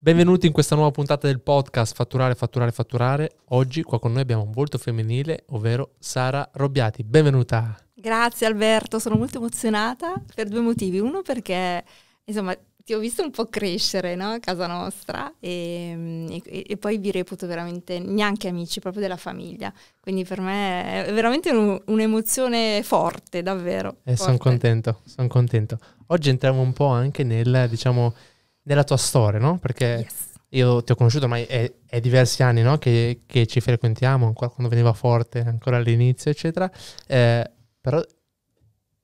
Benvenuti in questa nuova puntata del podcast Fatturare, Fatturare, Fatturare. Oggi qua con noi abbiamo un volto femminile, ovvero Sara Robbiati. Benvenuta. Grazie Alberto, sono molto emozionata per due motivi. Uno perché, insomma, ti ho visto un po' crescere no? a casa nostra e, e, e, poi vi reputo veramente neanche amici, proprio della famiglia. Quindi per me è veramente un, un'emozione forte, davvero. E eh, sono contento, sono contento. Oggi entriamo un po' anche nel, diciamo nella tua storia, no? Perché yes. io ti ho conosciuto ma è, è diversi anni, no? Che, che, ci frequentiamo, ancora quando veniva forte, ancora all'inizio, eccetera. Eh, però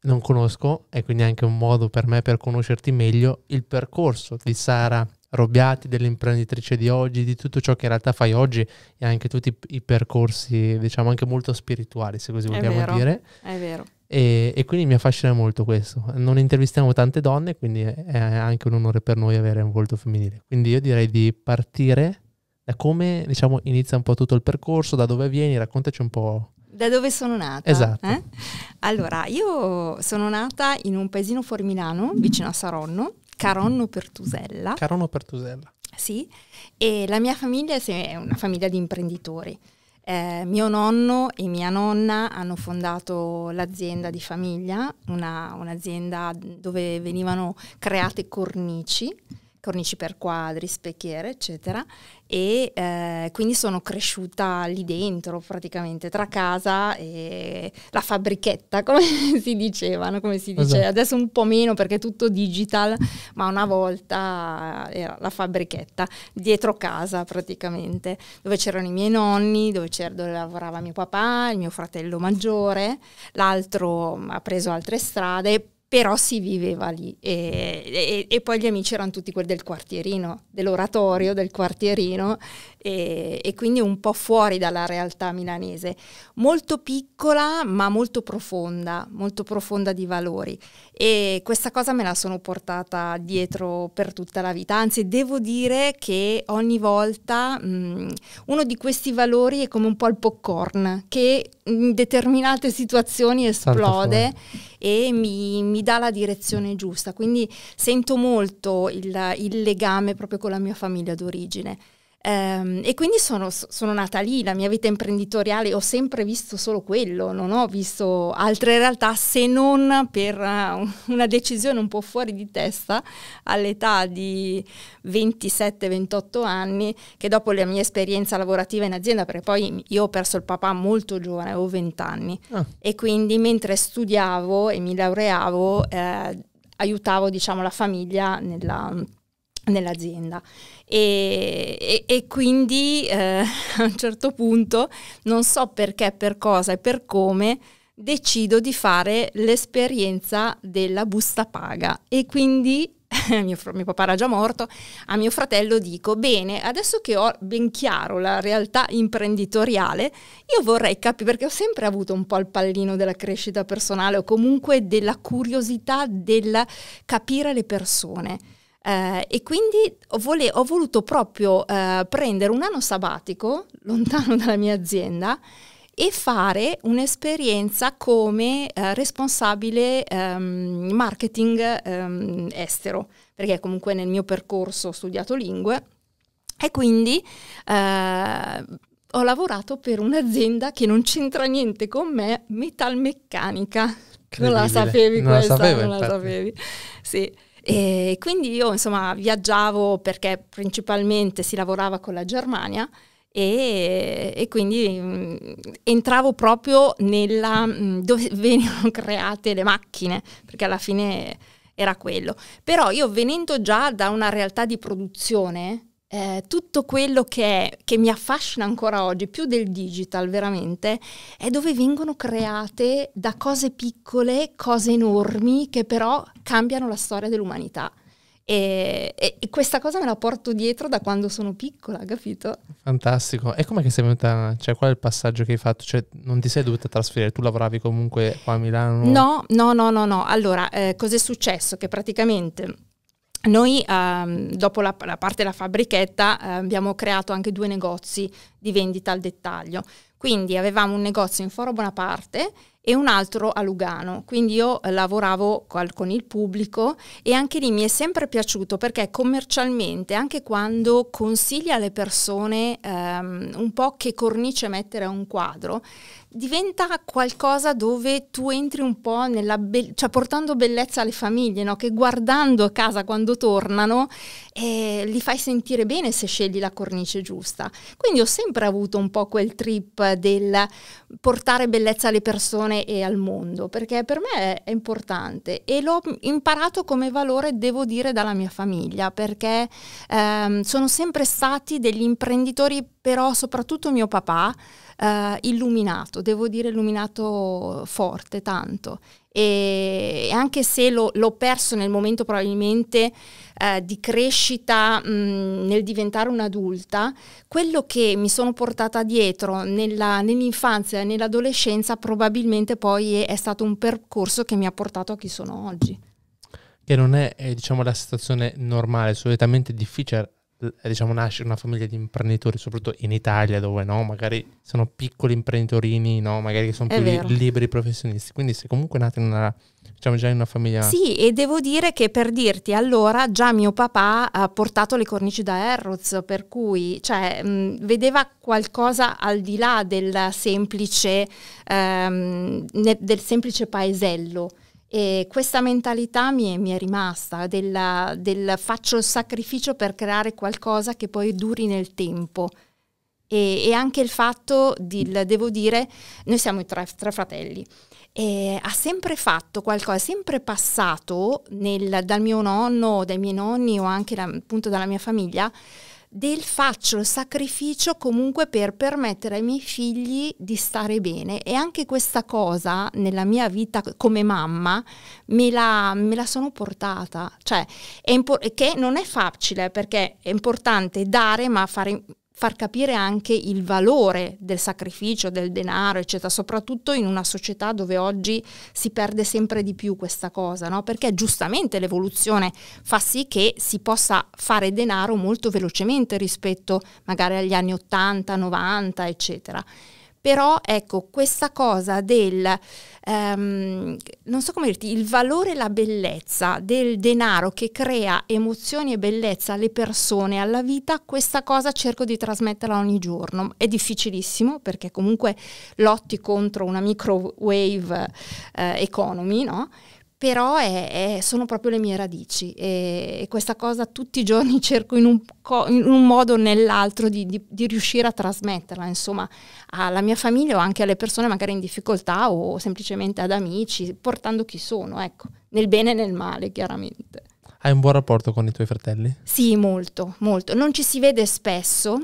non conosco, e quindi è anche un modo per me per conoscerti meglio, il percorso di Sara Robbiati, dell'imprenditrice di oggi, di tutto ciò che in realtà fai oggi e anche tutti i percorsi, diciamo, anche molto spirituali, se così vogliamo è vero, dire. È vero. E, e, quindi mi affascina molto questo. Non intervistiamo tante donne, quindi è anche un onore per noi avere un volto femminile. Quindi io direi di partire da come diciamo, inizia un po' tutto il percorso, da dove vieni, raccontaci un po'. Da dove sono nata? Esatto. Eh? Allora, io sono nata in un paesino fuori Milano, vicino a Saronno, Caronno Pertusella. Caronno Pertusella. Sì, e la mia famiglia è una famiglia di imprenditori. Eh, mio nonno e mia nonna hanno fondato l'azienda di famiglia, una, un'azienda dove venivano create cornici cornici per quadri, specchiere, eccetera, e eh, quindi sono cresciuta lì dentro praticamente tra casa e la fabbrichetta come si dicevano come si dice esatto. adesso un po' meno perché è tutto digital ma una volta era la fabbrichetta dietro casa praticamente dove c'erano i miei nonni dove, dove lavorava mio papà il mio fratello maggiore l'altro ha preso altre strade però si viveva lì e, e, e, poi gli amici erano tutti quelli del quartierino, dell'oratorio del quartierino e, e, quindi un po' fuori dalla realtà milanese, molto piccola ma molto profonda, molto profonda di valori e questa cosa me la sono portata dietro per tutta la vita, anzi devo dire che ogni volta mh, mm, uno di questi valori è come un po' il popcorn che in determinate situazioni esplode e mi, mi dà la direzione giusta. Quindi sento molto il, il legame proprio con la mia famiglia d'origine. Um, e quindi sono, sono, nata lì, la mia vita imprenditoriale ho sempre visto solo quello, non ho visto altre realtà se non per eh, una decisione un po' fuori di testa all'età di 27-28 anni, che dopo la mia esperienza lavorativa in azienda, perché poi io ho perso il papà molto giovane, avevo 20 anni, ah. e quindi mentre studiavo e mi laureavo eh, aiutavo diciamo, la famiglia nella nell'azienda e, e, e quindi eh, a un certo punto non so perché, per cosa e per come decido di fare l'esperienza della busta paga e quindi mio, mio, papà era già morto, a mio fratello dico, bene, adesso che ho ben chiaro la realtà imprenditoriale, io vorrei capire, perché ho sempre avuto un po' il pallino della crescita personale o comunque della curiosità del capire le persone eh, e quindi ho, vole- ho voluto proprio eh, prendere un anno sabbatico lontano dalla mia azienda e fare un'esperienza come eh, responsabile ehm, marketing ehm, estero, perché comunque nel mio percorso ho studiato lingue e quindi eh, ho lavorato per un'azienda che non c'entra niente con me, metalmeccanica. Non la sapevi non questa, la sapevo, non infatti. la sapevi. Sì. E quindi io insomma viaggiavo perché principalmente si lavorava con la Germania e, e quindi mh, mm, entravo proprio nella mh, mm, dove venivano create le macchine, perché alla fine era quello. Però io venendo già da una realtà di produzione, eh, tutto quello che, che, mi affascina ancora oggi, più del digital veramente, è dove vengono create da cose piccole cose enormi che però cambiano la storia dell'umanità. E, e, e, questa cosa me la porto dietro da quando sono piccola, capito? Fantastico. E com'è che sei venuta? Cioè, qual è il passaggio che hai fatto? Cioè, non ti sei dovuta trasferire, tu lavoravi comunque qua a Milano? No, no, no, no, no. Allora, eh, cos'è successo? Che praticamente noi ehm, dopo la, la, parte della fabbrichetta eh, abbiamo creato anche due negozi di vendita al dettaglio. Quindi avevamo un negozio in Foro Bonaparte e un altro a Lugano. Quindi io lavoravo col, con il pubblico e anche lì mi è sempre piaciuto perché commercialmente, anche quando consiglia alle persone ehm, un po' che cornice mettere a un quadro, diventa qualcosa dove tu entri un po' nella be- cioè portando bellezza alle famiglie, no? che guardando a casa quando tornano eh, li fai sentire bene se scegli la cornice giusta. Quindi ho sempre avuto un po' quel trip del portare bellezza alle persone e al mondo, perché per me è importante e l'ho imparato come valore, devo dire, dalla mia famiglia, perché ehm, sono sempre stati degli imprenditori, però soprattutto mio papà, eh, illuminato, devo dire illuminato forte, tanto. E anche se lo, l'ho perso nel momento probabilmente eh, di crescita mh, nel diventare un'adulta, quello che mi sono portata dietro nella, nell'infanzia e nell'adolescenza probabilmente poi è, è stato un percorso che mi ha portato a chi sono oggi che non è, eh, diciamo, la situazione normale, solitamente difficile diciamo, nasce una famiglia di imprenditori, soprattutto in Italia, dove no, magari sono piccoli imprenditorini, no, magari sono più li- liberi professionisti. Quindi sei comunque nate in una, diciamo già in una famiglia... Sì, e devo dire che per dirti, allora già mio papà ha portato le cornici da Erroz, per cui cioè, mh, mm, vedeva qualcosa al di là del semplice, ehm, nel, del semplice paesello. E questa mentalità mi è, mi è rimasta, della, del faccio il sacrificio per creare qualcosa che poi duri nel tempo. E, e anche il fatto, di, devo dire, noi siamo tre, tre fratelli, e ha sempre fatto qualcosa, è sempre passato nel, dal mio nonno, dai miei nonni o anche da, appunto dalla mia famiglia, del faccio il sacrificio comunque per permettere ai miei figli di stare bene e anche questa cosa nella mia vita come mamma me la, me la sono portata, cioè che non è facile perché è importante dare ma fare far capire anche il valore del sacrificio, del denaro, eccetera, soprattutto in una società dove oggi si perde sempre di più questa cosa, no? perché giustamente l'evoluzione fa sì che si possa fare denaro molto velocemente rispetto magari agli anni 80, 90, eccetera. Però ecco, questa cosa del, um, non so come dirti, il valore e la bellezza del denaro che crea emozioni e bellezza alle persone, alla vita, questa cosa cerco di trasmetterla ogni giorno. È difficilissimo perché comunque lotti contro una microwave eh, economy, no? però è, è, sono proprio le mie radici e, e, questa cosa tutti i giorni cerco in un, co, in un modo o nell'altro di, di, di, riuscire a trasmetterla, insomma, alla mia famiglia o anche alle persone magari in difficoltà o semplicemente ad amici, portando chi sono, ecco, nel bene e nel male chiaramente. Hai un buon rapporto con i tuoi fratelli? Sì, molto, molto. Non ci si vede spesso,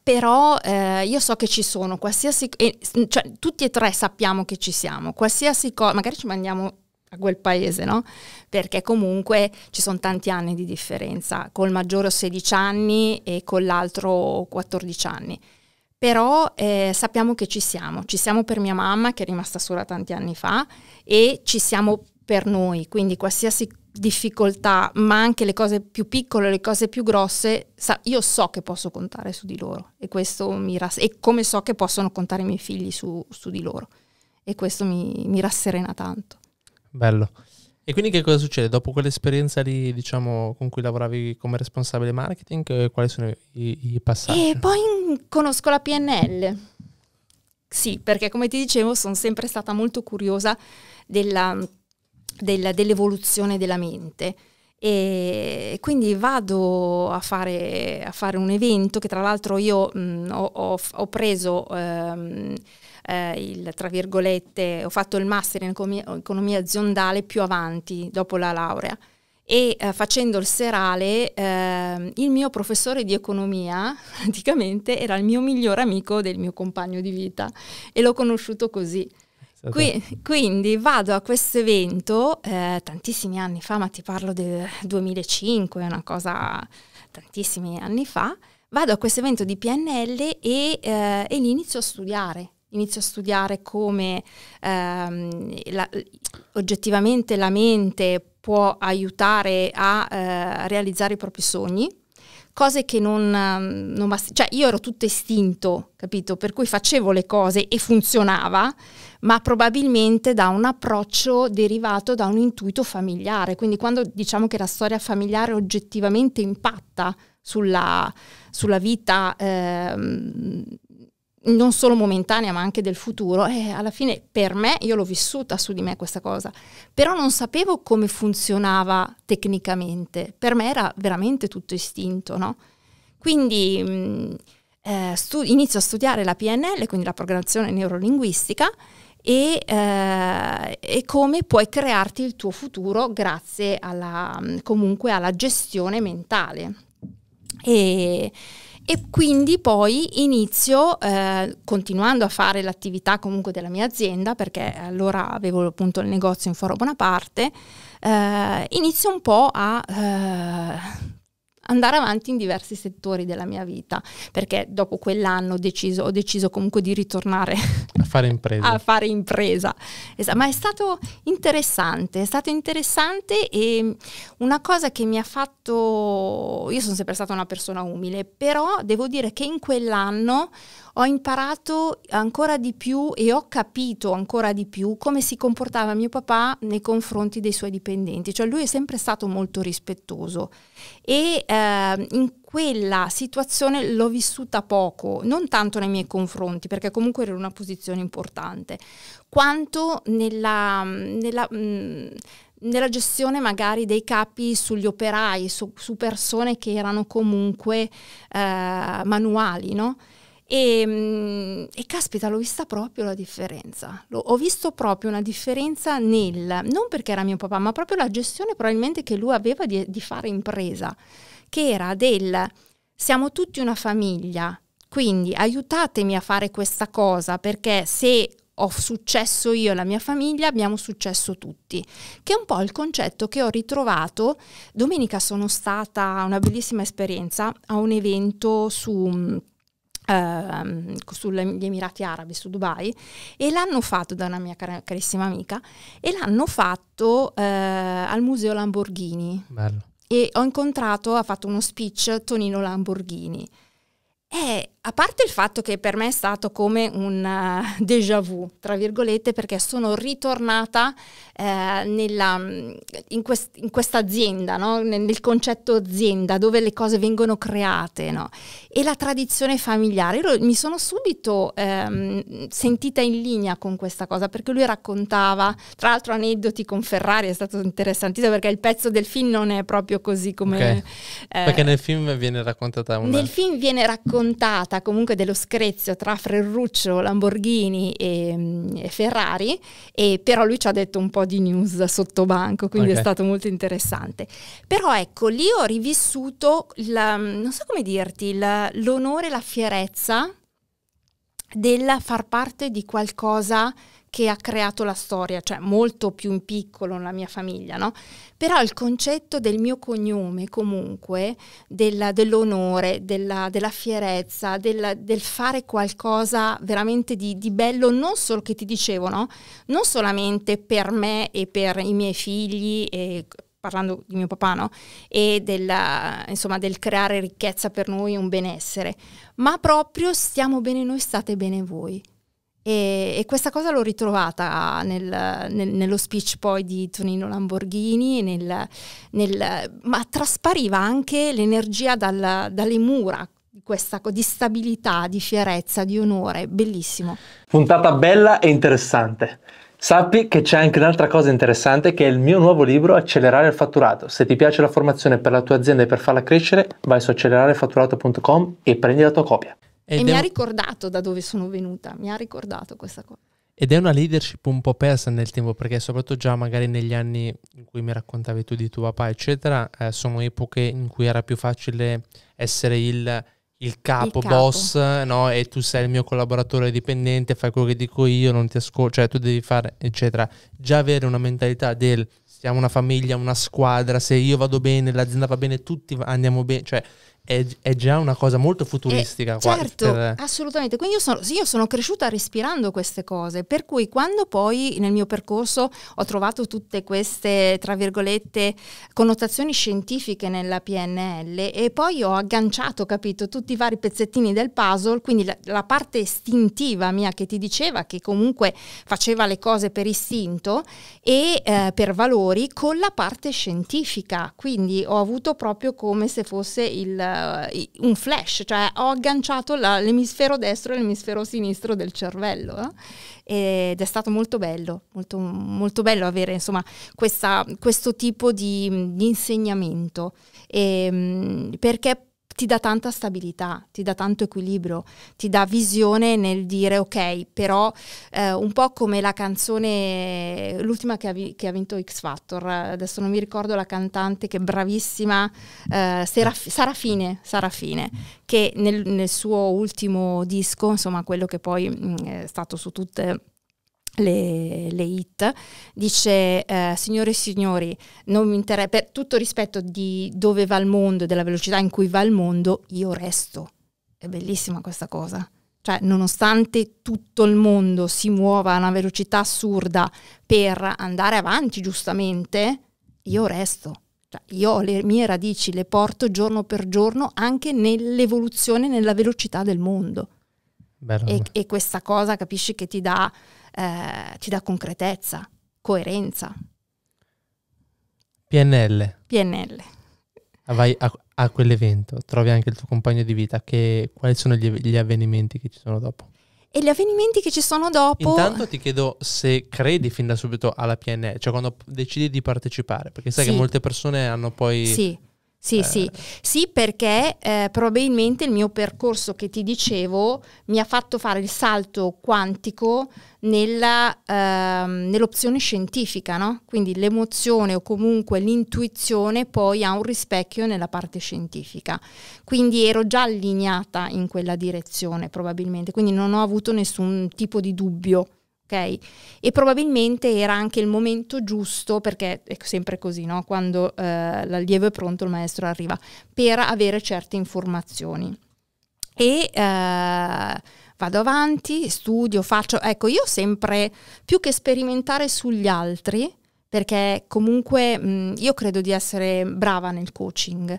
però eh, io so che ci sono, qualsiasi, eh, cioè, tutti e tre sappiamo che ci siamo, qualsiasi cosa, magari ci mandiamo a quel paese, no? Perché comunque ci sono tanti anni di differenza, col maggiore ho 16 anni e con l'altro 14 anni. Però eh, sappiamo che ci siamo, ci siamo per mia mamma che è rimasta sola tanti anni fa e ci siamo per noi, quindi qualsiasi difficoltà, ma anche le cose più piccole, le cose più grosse, io so che posso contare su di loro e questo mi rass- e come so che possono contare i miei figli su, su di loro e questo mi, mi rasserena tanto. Bello. E quindi che cosa succede? Dopo quell'esperienza lì, diciamo, con cui lavoravi come responsabile marketing, eh, quali sono i, i passaggi? E poi conosco la PNL. Sì, perché come ti dicevo sono sempre stata molto curiosa della, della, dell'evoluzione della mente. E quindi vado a fare, a fare, un evento che tra l'altro io mh, ho, ho, ho, preso... Ehm, eh, il, tra virgolette, ho fatto il master in economia, aziendale più avanti, dopo la laurea. E eh, facendo il serale, eh, il mio professore di economia praticamente era il mio migliore amico del mio compagno di vita e l'ho conosciuto così. Qui, quindi vado a questo evento eh, tantissimi anni fa, ma ti parlo del 2005, è una cosa tantissimi anni fa. Vado a questo evento di PNL e, eh, e inizio a studiare inizio a studiare come ehm, la, oggettivamente la mente può aiutare a eh, realizzare i propri sogni, cose che non, ehm, non bast- cioè io ero tutto istinto, capito? Per cui facevo le cose e funzionava, ma probabilmente da un approccio derivato da un intuito familiare. Quindi quando diciamo che la storia familiare oggettivamente impatta sulla, sulla vita eh, non solo momentanea ma anche del futuro, eh, alla fine per me io l'ho vissuta su di me questa cosa, però non sapevo come funzionava tecnicamente, per me era veramente tutto istinto, no? Quindi mh, mm, eh, inizio a studiare la PNL, quindi la programmazione neurolinguistica, e, eh, e, come puoi crearti il tuo futuro grazie alla, mm, comunque alla gestione mentale. E, e quindi poi inizio, eh, continuando a fare l'attività comunque della mia azienda, perché allora avevo appunto il negozio in Foro Bonaparte, eh, inizio un po' a... Eh, andare avanti in diversi settori della mia vita, perché dopo quell'anno ho deciso, ho deciso comunque di ritornare a fare impresa. a fare impresa. Esa, ma è stato interessante, è stato interessante e una cosa che mi ha fatto, io sono sempre stata una persona umile, però devo dire che in quell'anno ho imparato ancora di più e ho capito ancora di più come si comportava mio papà nei confronti dei suoi dipendenti, cioè lui è sempre stato molto rispettoso e eh, in quella situazione l'ho vissuta poco, non tanto nei miei confronti, perché comunque ero in una posizione importante, quanto nella, nella, mh, mm, nella gestione magari dei capi sugli operai, su, su persone che erano comunque eh, manuali, no? E, mm, e, caspita, l'ho vista proprio la differenza. L'ho, ho visto proprio una differenza nel, non perché era mio papà, ma proprio la gestione probabilmente che lui aveva di, di fare impresa, che era del siamo tutti una famiglia, quindi aiutatemi a fare questa cosa perché se ho successo io e la mia famiglia, abbiamo successo tutti, che è un po' il concetto che ho ritrovato. Domenica sono stata una bellissima esperienza a un evento su mm, Uh, ehm, sugli Emirati Arabi, su Dubai, e l'hanno fatto da una mia car- carissima amica, e l'hanno fatto uh, al Museo Lamborghini. Bello. E ho incontrato, ha fatto uno speech Tonino Lamborghini. Eh, a parte il fatto che per me è stato come un uh, déjà vu, tra virgolette, perché sono ritornata eh, nella, mm, in, questa azienda, no? nel, nel, concetto azienda, dove le cose vengono create, no? e la tradizione familiare. Io mi sono subito ehm, sentita in linea con questa cosa, perché lui raccontava, tra l'altro aneddoti con Ferrari, è stato interessantissimo, perché il pezzo del film non è proprio così come... Okay. Eh, perché nel film viene raccontata una... Nel film viene raccontata scontata comunque dello screzio tra Ferruccio, Lamborghini e, mm, e Ferrari, e però lui ci ha detto un po' di news sotto banco, quindi okay. è stato molto interessante. Però ecco, lì ho rivissuto, la, mm, non so come dirti, la, l'onore, la fierezza del far parte di qualcosa che ha creato la storia, cioè molto più in piccolo la mia famiglia, no? Però il concetto del mio cognome comunque, della, dell'onore, della, della fierezza, della, del fare qualcosa veramente di, di, bello, non solo che ti dicevo, no? Non solamente per me e per i miei figli e, parlando di mio papà, no? E della, insomma, del creare ricchezza per noi un benessere, ma proprio stiamo bene noi, state bene voi. E, e, questa cosa l'ho ritrovata nel, nel, nello speech poi di Tonino Lamborghini, nel, ma traspariva anche l'energia dal, dalle mura, questa di stabilità, di fierezza, di onore, bellissimo. Puntata bella e interessante. Sappi che c'è anche un'altra cosa interessante che è il mio nuovo libro Accelerare il fatturato. Se ti piace la formazione per la tua azienda e per farla crescere, vai su accelerarefatturato.com e prendi la tua copia. Ed e mi un... ha ricordato da dove sono venuta, mi ha ricordato questa cosa. Ed è una leadership un po' persa nel tempo, perché soprattutto già magari negli anni in cui mi raccontavi tu di tuo papà, eccetera, eh, sono epoche in cui era più facile essere il, il capo, il capo. boss, no? E tu sei il mio collaboratore dipendente, fai quello che dico io, non ti ascolto, cioè tu devi fare, eccetera. Già avere una mentalità del siamo una famiglia, una squadra, se io vado bene, l'azienda va bene, tutti andiamo bene, cioè è, è, già una cosa molto eh, futuristica. Eh, certo, per... assolutamente. Quindi io sono, io sono, cresciuta respirando queste cose, per cui quando poi nel mio percorso ho trovato tutte queste, tra virgolette, connotazioni scientifiche nella PNL e poi ho agganciato, capito, tutti i vari pezzettini del puzzle, quindi la, la parte istintiva mia che ti diceva che comunque faceva le cose per istinto e eh, per valori con la parte scientifica. Quindi ho avuto proprio come se fosse il eh, un flash, cioè ho agganciato la, l'emisfero destro e l'emisfero sinistro del cervello. No? Eh, ed è stato molto bello, molto, molto bello avere insomma, questa, questo tipo di, di insegnamento, e, ehm, perché ti dà tanta stabilità, ti dà tanto equilibrio, ti dà visione nel dire ok, però eh, un po' come la canzone, l'ultima che ha, vi, che ha, vinto X Factor, adesso non mi ricordo la cantante che è bravissima, eh, Seraf- Sarafine, Sarafine, che nel, nel, suo ultimo disco, insomma quello che poi mh, mm, è stato su tutte le, le hit, dice eh, signore e signori, non mi interessa, per tutto rispetto di dove va il mondo, e della velocità in cui va il mondo, io resto. È bellissima questa cosa. Cioè, nonostante tutto il mondo si muova a una velocità assurda per andare avanti giustamente, io resto. Cioè, io ho le mie radici, le porto giorno per giorno anche nell'evoluzione, nella velocità del mondo. E, e, questa cosa capisci che ti dà, eh, ti dà concretezza, coerenza. PNL. PNL. Ah, vai a, a quell'evento, trovi anche il tuo compagno di vita, che, quali sono gli, gli avvenimenti che ci sono dopo? e gli avvenimenti che ci sono dopo. Intanto ti chiedo se credi fin da subito alla PNL, cioè quando decidi di partecipare, perché sai sì. che molte persone hanno poi sì. Sì, eh. sì. sì, perché eh, probabilmente il mio percorso che ti dicevo mi ha fatto fare il salto quantico nella, ehm, nell'opzione scientifica, no? quindi l'emozione o comunque l'intuizione poi ha un rispecchio nella parte scientifica, quindi ero già allineata in quella direzione probabilmente, quindi non ho avuto nessun tipo di dubbio Ok? E probabilmente era anche il momento giusto, perché è sempre così, no? quando eh, l'allievo è pronto il maestro arriva, per avere certe informazioni. E eh, vado avanti, studio, faccio... Ecco, io sempre, più che sperimentare sugli altri, perché comunque mh, mm, io credo di essere brava nel coaching,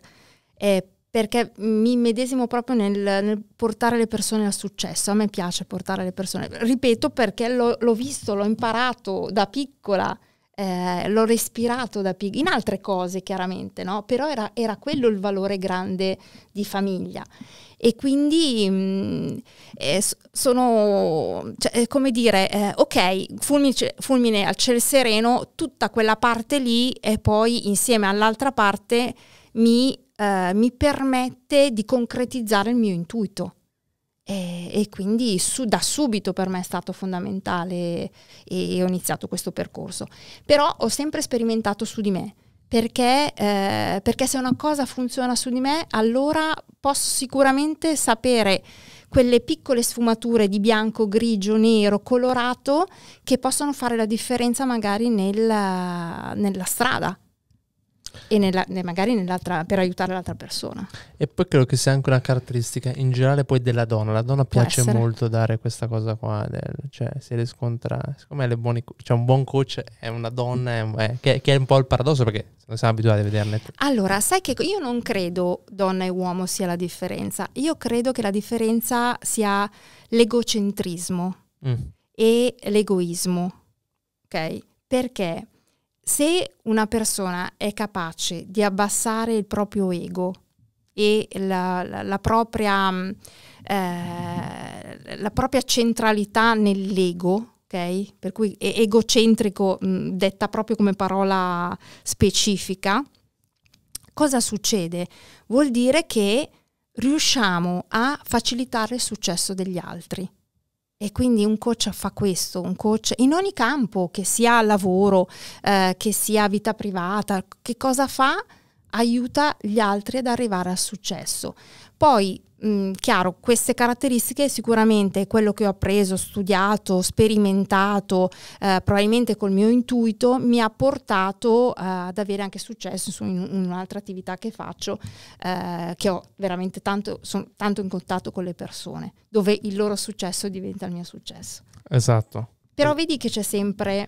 eh, perché mi medesimo proprio nel, nel, portare le persone al successo, a me piace portare le persone, ripeto perché l'ho, l'ho visto, l'ho imparato da piccola, eh, l'ho respirato da piccola, in altre cose chiaramente, no? però era, era, quello il valore grande di famiglia e quindi mh, mm, eh, sono, cioè, come dire, eh, ok, fulmice, fulmine al ciel sereno, tutta quella parte lì e poi insieme all'altra parte mi eh, mi permette di concretizzare il mio intuito. E, e quindi su, da subito per me è stato fondamentale e, e, ho iniziato questo percorso. Però ho sempre sperimentato su di me, perché, eh, perché se una cosa funziona su di me, allora posso sicuramente sapere quelle piccole sfumature di bianco, grigio, nero, colorato che possono fare la differenza magari nella, nella strada e nella, magari per aiutare l'altra persona. E poi credo che sia anche una caratteristica in generale poi della donna. La donna Può piace essere. molto dare questa cosa qua, del, cioè si riscontra, siccome le buone, cioè un buon coach è una donna, è, è, che, che, è un po' il paradosso perché non siamo abituati a vederne. Allora, sai che io non credo donna e uomo sia la differenza, io credo che la differenza sia l'egocentrismo mm. e l'egoismo, ok? Perché? se una persona è capace di abbassare il proprio ego e la, la, la, propria, mm, eh, la propria, centralità nell'ego, okay? per cui egocentrico mh, mm, detta proprio come parola specifica, cosa succede? Vuol dire che riusciamo a facilitare il successo degli altri. E quindi un coach fa questo, un coach in ogni campo, che sia lavoro, eh, che sia vita privata, che cosa fa? Aiuta gli altri ad arrivare al successo. Poi mh, mm, chiaro, queste caratteristiche sicuramente quello che ho appreso, studiato, sperimentato, eh, probabilmente col mio intuito, mi ha portato eh, ad avere anche successo insomma, in, in un'altra attività che faccio, eh, che ho veramente tanto, sono tanto in contatto con le persone, dove il loro successo diventa il mio successo. Esatto. Però vedi che c'è sempre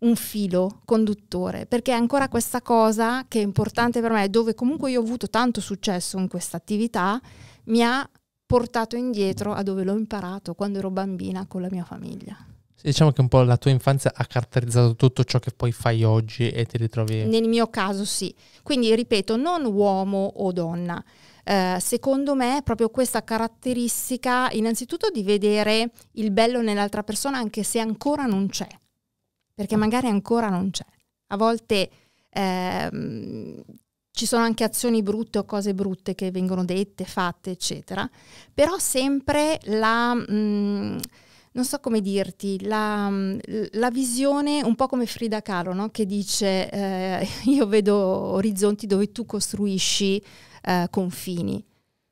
un filo conduttore, perché ancora questa cosa che è importante per me, dove comunque io ho avuto tanto successo in questa attività, mi ha portato indietro a dove l'ho imparato quando ero bambina con la mia famiglia. diciamo che un po' la tua infanzia ha caratterizzato tutto ciò che poi fai oggi e ti ritrovi... Nel mio caso sì. Quindi ripeto, non uomo o donna. Eh, secondo me proprio questa caratteristica, innanzitutto di vedere il bello nell'altra persona anche se ancora non c'è, perché magari ancora non c'è. A volte eh, ci sono anche azioni brutte o cose brutte che vengono dette, fatte, eccetera, però sempre la... Mh, mm, non so come dirti, la, mm, la, visione un po' come Frida Kahlo, no? che dice eh, io vedo orizzonti dove tu costruisci eh, confini.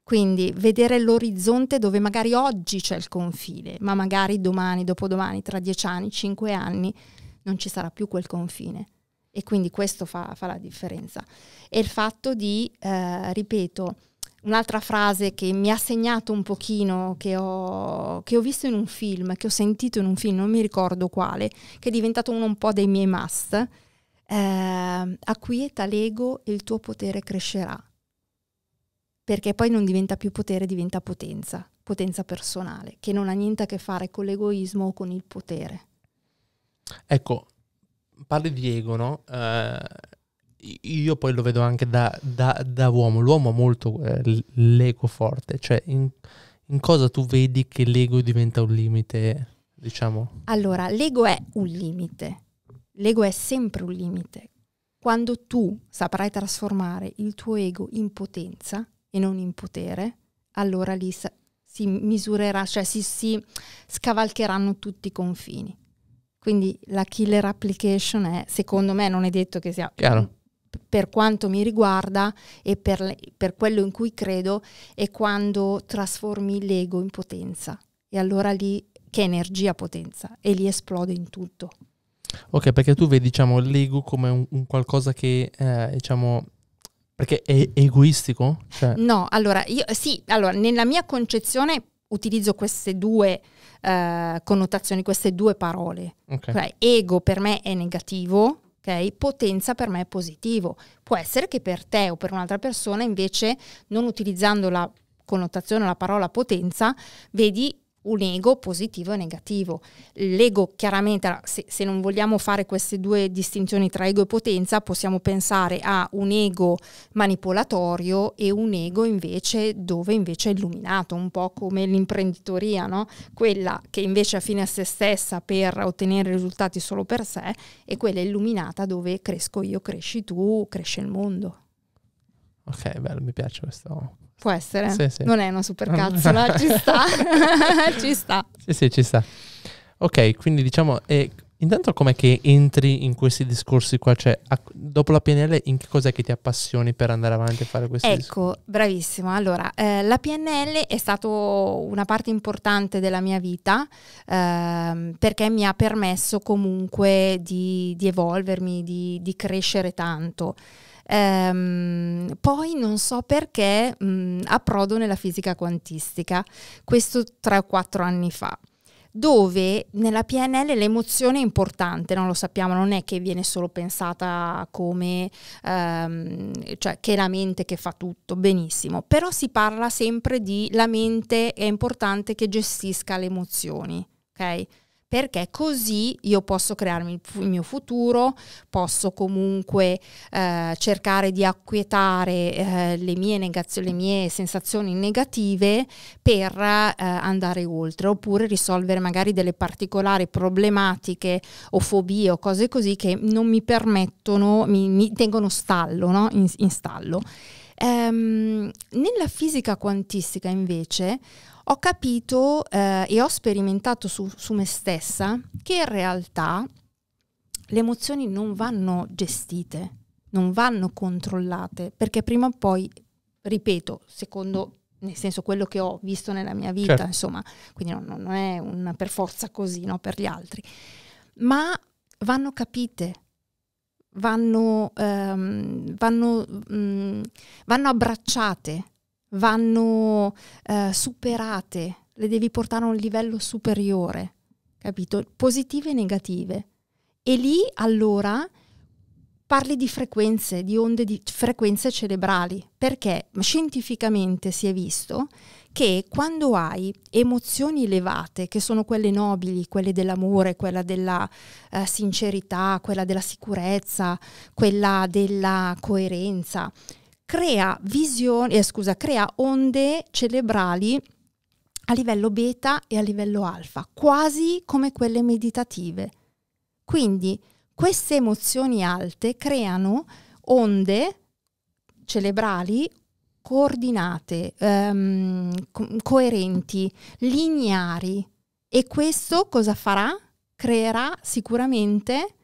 Quindi vedere l'orizzonte dove magari oggi c'è il confine, ma magari domani, dopodomani, tra dieci anni, cinque anni, non ci sarà più quel confine. E quindi questo fa, fa la differenza. E il fatto di, eh, ripeto, un'altra frase che mi ha segnato un pochino, che ho, che ho, visto in un film, che ho sentito in un film, non mi ricordo quale, che è diventato uno un po' dei miei must, eh, acquieta l'ego e il tuo potere crescerà, perché poi non diventa più potere, diventa potenza, potenza personale, che non ha niente a che fare con l'egoismo o con il potere. Ecco, parli di ego, no? Uh, io poi lo vedo anche da, da, da uomo. L'uomo ha molto eh, l'ego forte, cioè in, in cosa tu vedi che l'ego diventa un limite, diciamo? Allora, l'ego è un limite. L'ego è sempre un limite. Quando tu saprai trasformare il tuo ego in potenza e non in potere, allora lì si misurerà, cioè si, si, scavalcheranno tutti i confini. Quindi la killer application è, secondo me, non è detto che sia... Chiaro. Per quanto mi riguarda e per, per quello in cui credo, è quando trasformi l'ego in potenza. E allora lì che energia potenza e lì esplode in tutto. Ok, perché tu vedi diciamo, l'ego come un, un qualcosa che eh, diciamo perché è egoistico? Cioè... No, allora io sì, allora nella mia concezione utilizzo queste due eh, connotazioni, queste due parole. Okay. Okay? Cioè, ego per me è negativo, Okay? Potenza per me è positivo. Può essere che per te o per un'altra persona invece, non utilizzando la connotazione, la parola potenza, vedi un ego positivo e negativo. L'ego chiaramente, se, se, non vogliamo fare queste due distinzioni tra ego e potenza, possiamo pensare a un ego manipolatorio e un ego invece dove invece è illuminato, un po' come l'imprenditoria, no? quella che invece è fine a se stessa per ottenere risultati solo per sé e quella illuminata dove cresco io, cresci tu, cresce il mondo. Ok, bello, mi piace questo Può essere. Sì, sì. Non è una super cazzola, ci sta. ci sta. Sì, sì, ci sta. Ok, quindi diciamo, eh, intanto com'è che entri in questi discorsi qua? Cioè, a, dopo la PNL, in che cos'è che ti appassioni per andare avanti a fare questo? ecco, discorsi? Ecco, Allora, eh, la PNL è stata una parte importante della mia vita eh, perché mi ha permesso comunque di, di evolvermi, di, di crescere tanto. Ehm, poi non so perché mh, mm, approdo nella fisica quantistica, questo 3 4 anni fa dove nella PNL l'emozione è importante, non lo sappiamo, non è che viene solo pensata come ehm, cioè che è la mente che fa tutto, benissimo, però si parla sempre di la mente è importante che gestisca le emozioni, ok? perché così io posso crearmi il, mio futuro, posso comunque eh, cercare di acquietare eh, le, mie negazio- le mie sensazioni negative per eh, andare oltre, oppure risolvere magari delle particolari problematiche o fobie o cose così che non mi permettono, mi, mi tengono stallo, no? in, in stallo. Um, nella fisica quantistica invece ho capito eh, e ho sperimentato su, su me stessa che in realtà le emozioni non vanno gestite, non vanno controllate, perché prima o poi, ripeto, secondo nel senso quello che ho visto nella mia vita, certo. insomma, quindi no, non è una per forza così no, per gli altri, ma vanno capite, vanno, ehm, vanno, mh, mm, vanno abbracciate, vanno eh, superate, le devi portare a un livello superiore, capito? Positive e negative. E lì allora parli di frequenze, di onde di frequenze cerebrali, perché scientificamente si è visto che quando hai emozioni elevate, che sono quelle nobili, quelle dell'amore, quella della eh, sincerità, quella della sicurezza, quella della coerenza, crea visioni, eh, scusa, crea onde cerebrali a livello beta e a livello alfa, quasi come quelle meditative. Quindi queste emozioni alte creano onde cerebrali coordinate, um, co- coerenti, lineari. E questo cosa farà? Creerà sicuramente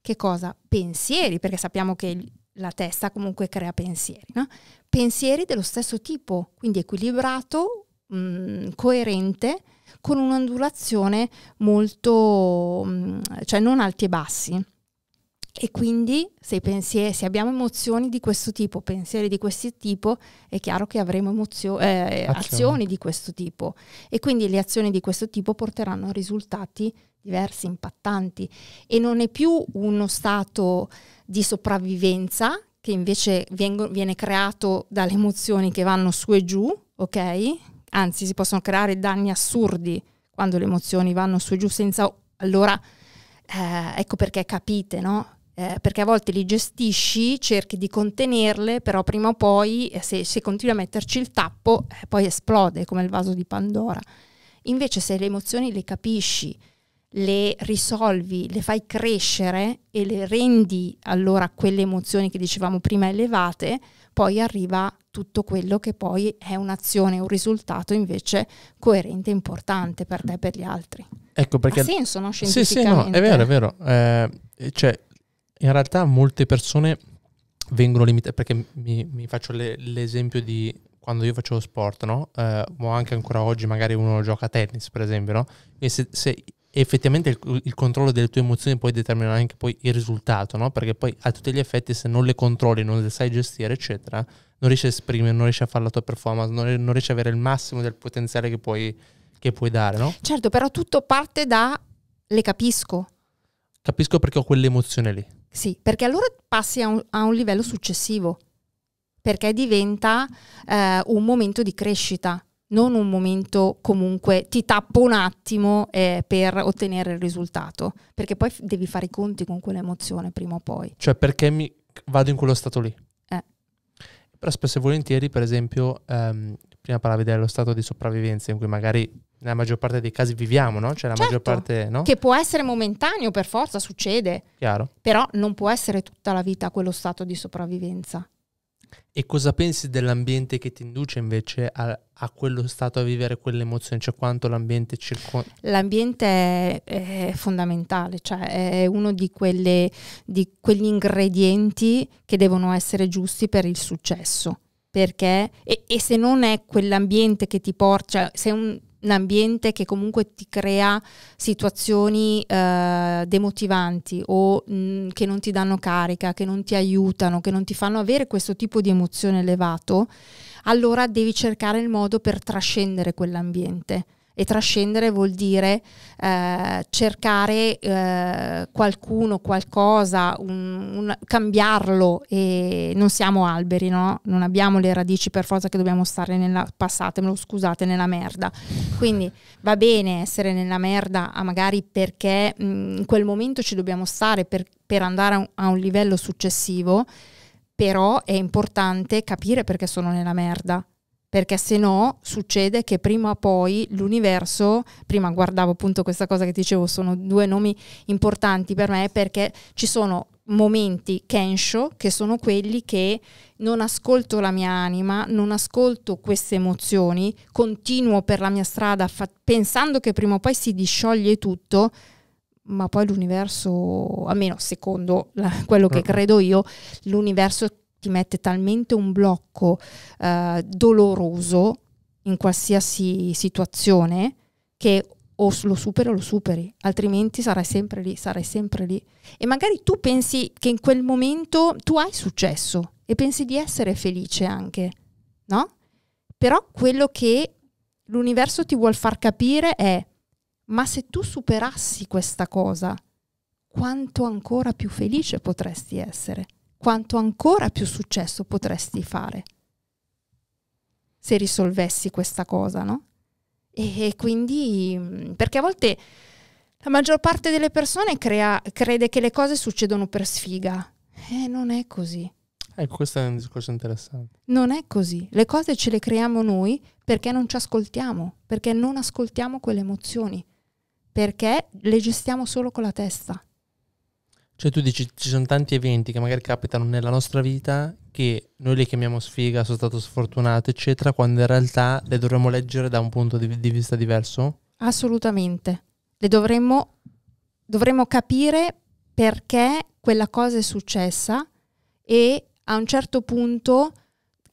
che cosa? Pensieri, perché sappiamo che la testa comunque crea pensieri, no? pensieri dello stesso tipo, quindi equilibrato, mh, coerente, con un'ondulazione molto, mh, cioè non alti e bassi. E quindi se, pensieri, se, abbiamo emozioni di questo tipo, pensieri di questo tipo, è chiaro che avremo emozio- eh, azioni. di questo tipo. E quindi le azioni di questo tipo porteranno a risultati diversi, impattanti. E non è più uno stato di sopravvivenza che invece vengo, viene creato dalle emozioni che vanno su e giù, ok? Anzi, si possono creare danni assurdi quando le emozioni vanno su e giù senza allora... Eh, ecco perché capite, no? eh, perché a volte li gestisci, cerchi di contenerle, però prima o poi, eh, se, se, continui a metterci il tappo, eh, poi esplode come il vaso di Pandora. Invece se le emozioni le capisci, le risolvi, le fai crescere e le rendi allora quelle emozioni che dicevamo prima elevate, poi arriva tutto quello che poi è un'azione, un risultato invece coerente e importante per te e per gli altri. Ecco perché... Ha senso, no? Sì, sì, no, è vero, è vero. Eh, cioè, in realtà molte persone vengono limitate, perché mi, mi faccio le, l'esempio di quando io facevo sport, no? Eh, o anche ancora oggi magari uno gioca a tennis, per esempio, no? E se, se effettivamente il, il, controllo delle tue emozioni poi determina anche poi il risultato, no? Perché poi a tutti gli effetti se non le controlli, non le sai gestire, eccetera, non riesci a esprimere, non riesci a fare la tua performance, non, non riesci ad avere il massimo del potenziale che puoi, che puoi dare, no? Certo, però tutto parte da le capisco. Capisco perché ho quell'emozione lì. Sì, perché allora passi a un, a un livello successivo, perché diventa eh, un momento di crescita, non un momento comunque ti tappo un attimo eh, per ottenere il risultato, perché poi devi fare i conti con quell'emozione prima o poi. Cioè perché mi vado in quello stato lì? Eh. Però spesso e volentieri, per esempio, ehm, prima parlavi dello stato di sopravvivenza in cui magari nella maggior parte dei casi viviamo, no? Cioè la certo, maggior parte, no? Che può essere momentaneo, per forza succede. Chiaro. Però non può essere tutta la vita quello stato di sopravvivenza. E cosa pensi dell'ambiente che ti induce invece a, a quello stato a vivere quelle emozioni? Cioè quanto l'ambiente circonda? L'ambiente è, è, fondamentale, cioè è uno di, quelle, di quegli ingredienti che devono essere giusti per il successo perché e, e se non è quell'ambiente che ti porta, cioè se è un, un ambiente che comunque ti crea situazioni eh, demotivanti o mh, mm, che non ti danno carica, che non ti aiutano, che non ti fanno avere questo tipo di emozione elevato, allora devi cercare il modo per trascendere quell'ambiente e trascendere vuol dire eh, cercare eh, qualcuno, qualcosa, un, un, cambiarlo e non siamo alberi, no? non abbiamo le radici per forza che dobbiamo stare nella, passatemelo, scusate, nella merda. Quindi va bene essere nella merda magari perché mh, mm, in quel momento ci dobbiamo stare per, per andare a un, a un livello successivo, però è importante capire perché sono nella merda perché se no succede che prima o poi l'universo, prima guardavo appunto questa cosa che dicevo, sono due nomi importanti per me perché ci sono momenti kensho che sono quelli che non ascolto la mia anima, non ascolto queste emozioni, continuo per la mia strada pensando che prima o poi si discioglie tutto, ma poi l'universo, almeno secondo la, quello che mm. credo io, l'universo ti mette talmente un blocco eh, doloroso in qualsiasi situazione che o lo superi o lo superi, altrimenti sarai sempre lì, sarai sempre lì. E magari tu pensi che in quel momento tu hai successo e pensi di essere felice anche, no? Però quello che l'universo ti vuol far capire è, ma se tu superassi questa cosa, quanto ancora più felice potresti essere quanto ancora più successo potresti fare se risolvessi questa cosa, no? E, e quindi, mm, perché a volte la maggior parte delle persone crea, crede che le cose succedono per sfiga. E eh, non è così. Ecco, questo è un discorso interessante. Non è così. Le cose ce le creiamo noi perché non ci ascoltiamo, perché non ascoltiamo quelle emozioni, perché le gestiamo solo con la testa. Cioè tu dici ci sono tanti eventi che magari capitano nella nostra vita che noi li chiamiamo sfiga, sono stato sfortunato, eccetera, quando in realtà le dovremmo leggere da un punto di, di vista diverso? Assolutamente. Le dovremmo, dovremmo capire perché quella cosa è successa e a un certo punto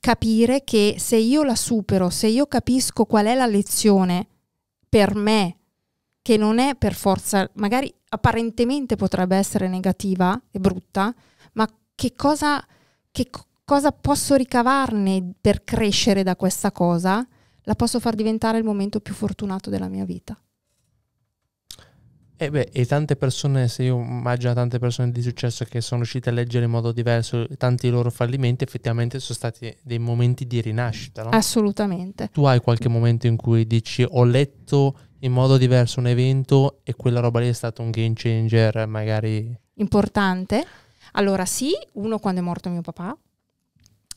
capire che se io la supero, se io capisco qual è la lezione per me che non è per forza, magari apparentemente potrebbe essere negativa e brutta, ma che cosa, che cosa posso ricavarne per crescere da questa cosa? La posso far diventare il momento più fortunato della mia vita. E, eh beh, e tante persone, se io immagino tante persone di successo che sono riuscite a leggere in modo diverso tanti loro fallimenti, effettivamente sono stati dei momenti di rinascita, no? Assolutamente. Tu hai qualche momento in cui dici ho letto in modo diverso un evento e quella roba lì è stato un game changer magari... Importante? Allora sì, uno quando è morto mio papà,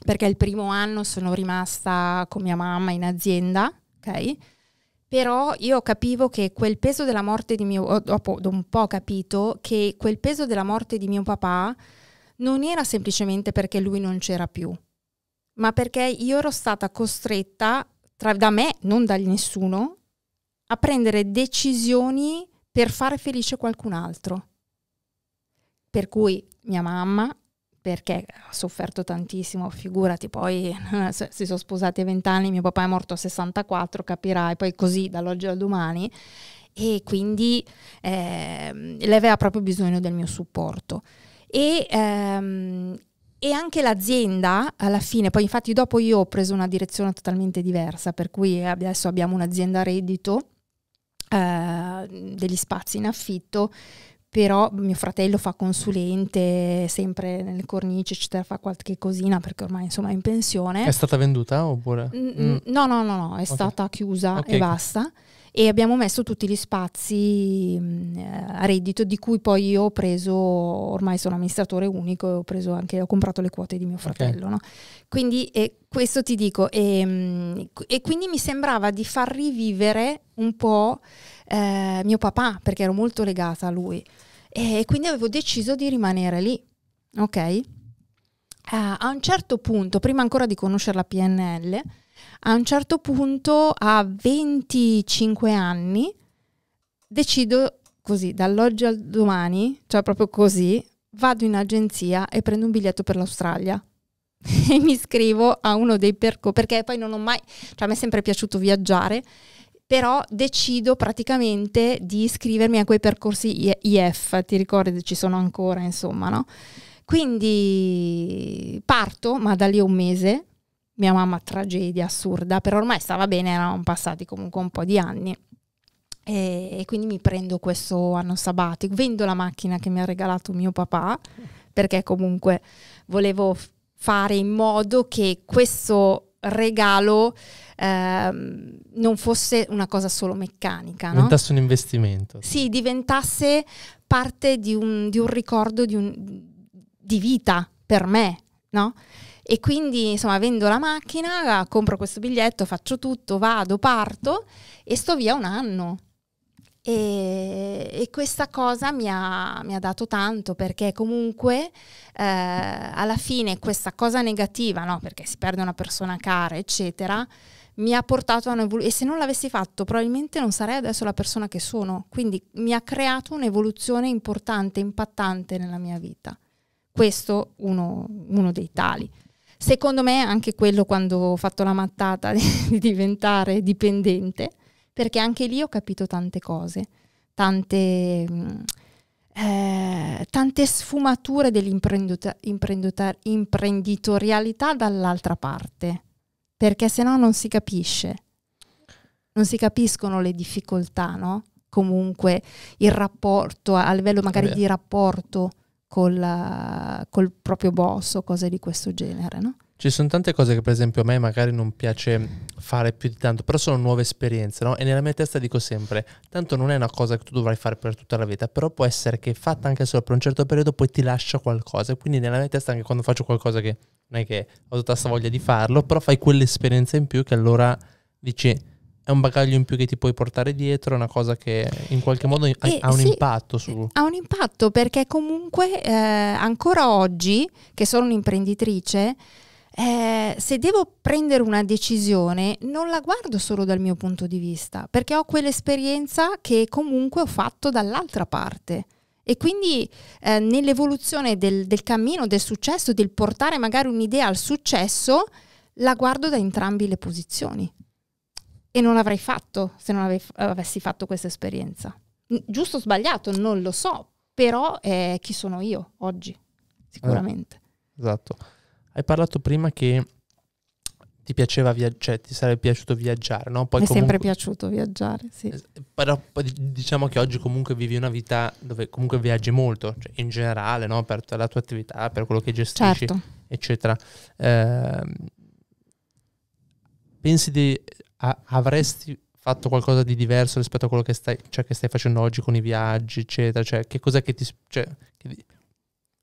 perché il primo anno sono rimasta con mia mamma in azienda, ok? Però io capivo che quel peso della morte di mio... dopo un po' ho capito che quel peso della morte di mio papà non era semplicemente perché lui non c'era più, ma perché io ero stata costretta tra, da me, non da nessuno, a prendere decisioni per fare felice qualcun altro. Per cui mia mamma, perché ha sofferto tantissimo, figurati, poi si sono sposati a 20 anni, mio papà è morto a 64, capirai, poi così dall'oggi al domani, e quindi eh, lei aveva proprio bisogno del mio supporto. E, ehm, e anche l'azienda alla fine, poi infatti dopo io ho preso una direzione totalmente diversa, per cui adesso abbiamo un'azienda a reddito eh, degli spazi in affitto, però mio fratello fa consulente sempre nelle cornici, eccetera, fa qualche cosina perché ormai insomma è in pensione. È stata venduta oppure? Mm. No, no, no, no, è okay. stata chiusa okay. e basta e abbiamo messo tutti gli spazi mh, mm, eh, a reddito di cui poi io ho preso, ormai sono amministratore unico e ho, preso anche, ho comprato le quote di mio fratello. Okay. No? Quindi eh, questo ti dico e, mm, e, quindi mi sembrava di far rivivere un po' eh, mio papà perché ero molto legata a lui e quindi avevo deciso di rimanere lì. Ok? Uh, a un certo punto, prima ancora di conoscere la PNL, a un certo punto, a 25 anni, decido così, dall'oggi al domani, cioè proprio così, vado in agenzia e prendo un biglietto per l'Australia e mi iscrivo a uno dei percorsi, perché poi non ho mai, cioè a me è sempre piaciuto viaggiare, però decido praticamente di iscrivermi a quei percorsi IF, ti ricordi, ci sono ancora, insomma, no? Quindi parto, ma da lì a un mese, mia mamma tragedia assurda, però ormai stava bene, erano passati comunque un po' di anni. E, e quindi mi prendo questo anno sabbatico, vendo la macchina che mi ha regalato mio papà, perché comunque volevo fare in modo che questo regalo ehm, non fosse una cosa solo meccanica. Diventasse un investimento. Sì, diventasse parte di un, di un ricordo di, un, di vita per me, no? E quindi, insomma, vendo la macchina, compro questo biglietto, faccio tutto, vado, parto e sto via un anno. E, e questa cosa mi ha, mi ha, dato tanto perché comunque eh, alla fine questa cosa negativa, no? perché si perde una persona cara, eccetera, mi ha portato a un'evoluzione e se non l'avessi fatto probabilmente non sarei adesso la persona che sono, quindi mi ha creato un'evoluzione importante, impattante nella mia vita. Questo uno, uno dei tali. Secondo me anche quello quando ho fatto la mattata di diventare dipendente, perché anche lì ho capito tante cose, tante, mm, eh, tante sfumature dell'imprenditorialità dall'altra parte, perché se no non si capisce, non si capiscono le difficoltà, no? comunque il rapporto a livello magari di rapporto col, eh, col proprio boss o cose di questo genere, no? Ci sono tante cose che per esempio a me magari non piace fare più di tanto, però sono nuove esperienze, no? E nella mia testa dico sempre, tanto non è una cosa che tu dovrai fare per tutta la vita, però può essere che fatta anche solo per un certo periodo poi ti lascia qualcosa. Quindi nella mia testa anche quando faccio qualcosa che non è che ho tutta questa voglia di farlo, però fai quell'esperienza in più che allora dici è un bagaglio in più che ti puoi portare dietro, è una cosa che in qualche modo ha, un sì, impatto su... Ha un impatto perché comunque eh, ancora oggi, che sono un'imprenditrice, eh, se devo prendere una decisione non la guardo solo dal mio punto di vista, perché ho quell'esperienza che comunque ho fatto dall'altra parte. E quindi eh, nell'evoluzione del, del cammino, del successo, del portare magari un'idea al successo, la guardo da entrambe le posizioni e non avrei fatto se non ave- avessi fatto questa esperienza. Giusto o sbagliato, non lo so, però è eh, chi sono io oggi, sicuramente. Eh, esatto. Hai parlato prima che ti piaceva viaggiare, cioè, ti sarebbe piaciuto viaggiare, no? Poi Mi è comunque... sempre piaciuto viaggiare, sì. Però diciamo che oggi comunque vivi una vita dove comunque viaggi molto, cioè in generale, no? Per la tua attività, per quello che gestisci, certo. eccetera. Eh, pensi di a- avresti fatto qualcosa di diverso rispetto a quello che stai, cioè, che stai facendo oggi con i viaggi, eccetera? Cioè, che cos'è che ti... Cioè, che,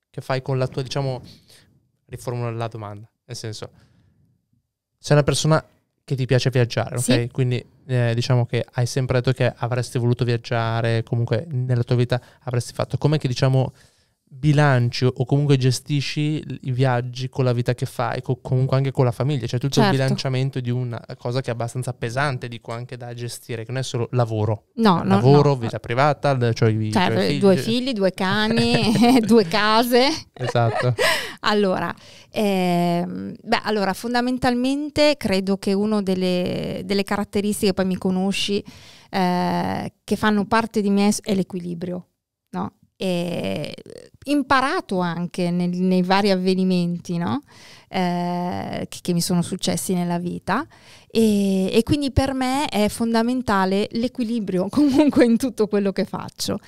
che fai con la tua, diciamo... Riformulo la domanda. Nel senso, sei una persona che ti piace viaggiare, ok? Sì. Quindi eh, diciamo che hai sempre detto che avresti voluto viaggiare, comunque nella tua vita avresti fatto. Come che diciamo bilanci o comunque gestisci i viaggi con la vita che fai, co- comunque anche con la famiglia, cioè tutto certo. il bilanciamento di una cosa che è abbastanza pesante, dico anche da gestire, che non è solo lavoro, no, no lavoro, no. vita privata, cioè i certo, eh, figli. due figli, due cani, eh, due case. Esatto. allora, eh, beh, allora, fondamentalmente credo che una delle, delle, caratteristiche, poi mi conosci, eh, che fanno parte di me è l'equilibrio. No? e imparato anche nel, nei vari avvenimenti no? eh, che, che, mi sono successi nella vita e, e, quindi per me è fondamentale l'equilibrio comunque in tutto quello che faccio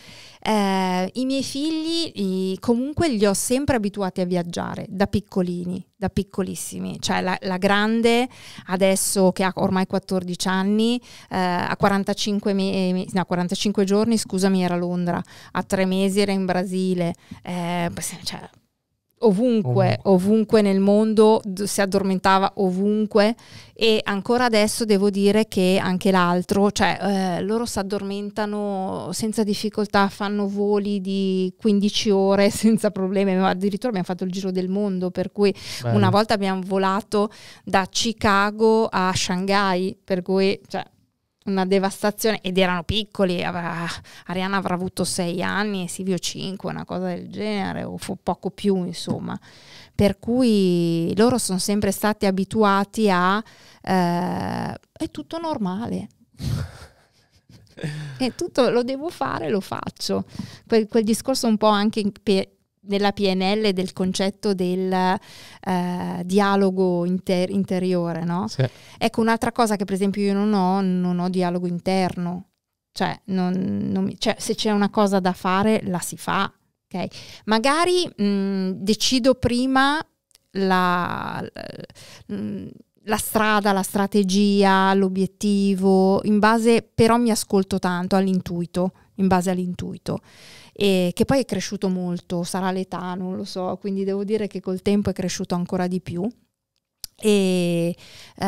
eh, I miei figli comunque li ho sempre abituati a viaggiare da piccolini, da piccolissimi. Cioè la, la grande adesso che ha ormai 14 anni, eh, a 45, me- no, 45, giorni scusami era a Londra, a tre mesi era in Brasile. Eh, cioè, ovunque, ovunque nel mondo, si addormentava ovunque e ancora adesso devo dire che anche l'altro, cioè eh, loro si addormentano senza difficoltà, fanno voli di 15 ore senza problemi, addirittura abbiamo fatto il giro del mondo, per cui Bene. una volta abbiamo volato da Chicago a Shanghai, per cui cioè, una devastazione ed erano piccoli, avrà, Ariana avrà avuto sei anni e Silvio cinque, una cosa del genere, o poco più insomma. Per cui loro sono sempre stati abituati a... Eh, è tutto normale. è tutto, lo devo fare, lo faccio. Quel, quel discorso un po' anche per, nella PNL del concetto del eh, dialogo inter- interiore, no? Sì. Ecco, un'altra cosa che per esempio io non ho, non ho dialogo interno. Cioè, non, non mi, cioè, se c'è una cosa da fare, la si fa. Okay? Magari mh, decido prima la, mh, la strada, la strategia, l'obiettivo, in base, però mi ascolto tanto all'intuito, in base all'intuito e che poi è cresciuto molto, sarà l'età, non lo so, quindi devo dire che col tempo è cresciuto ancora di più. E, uh,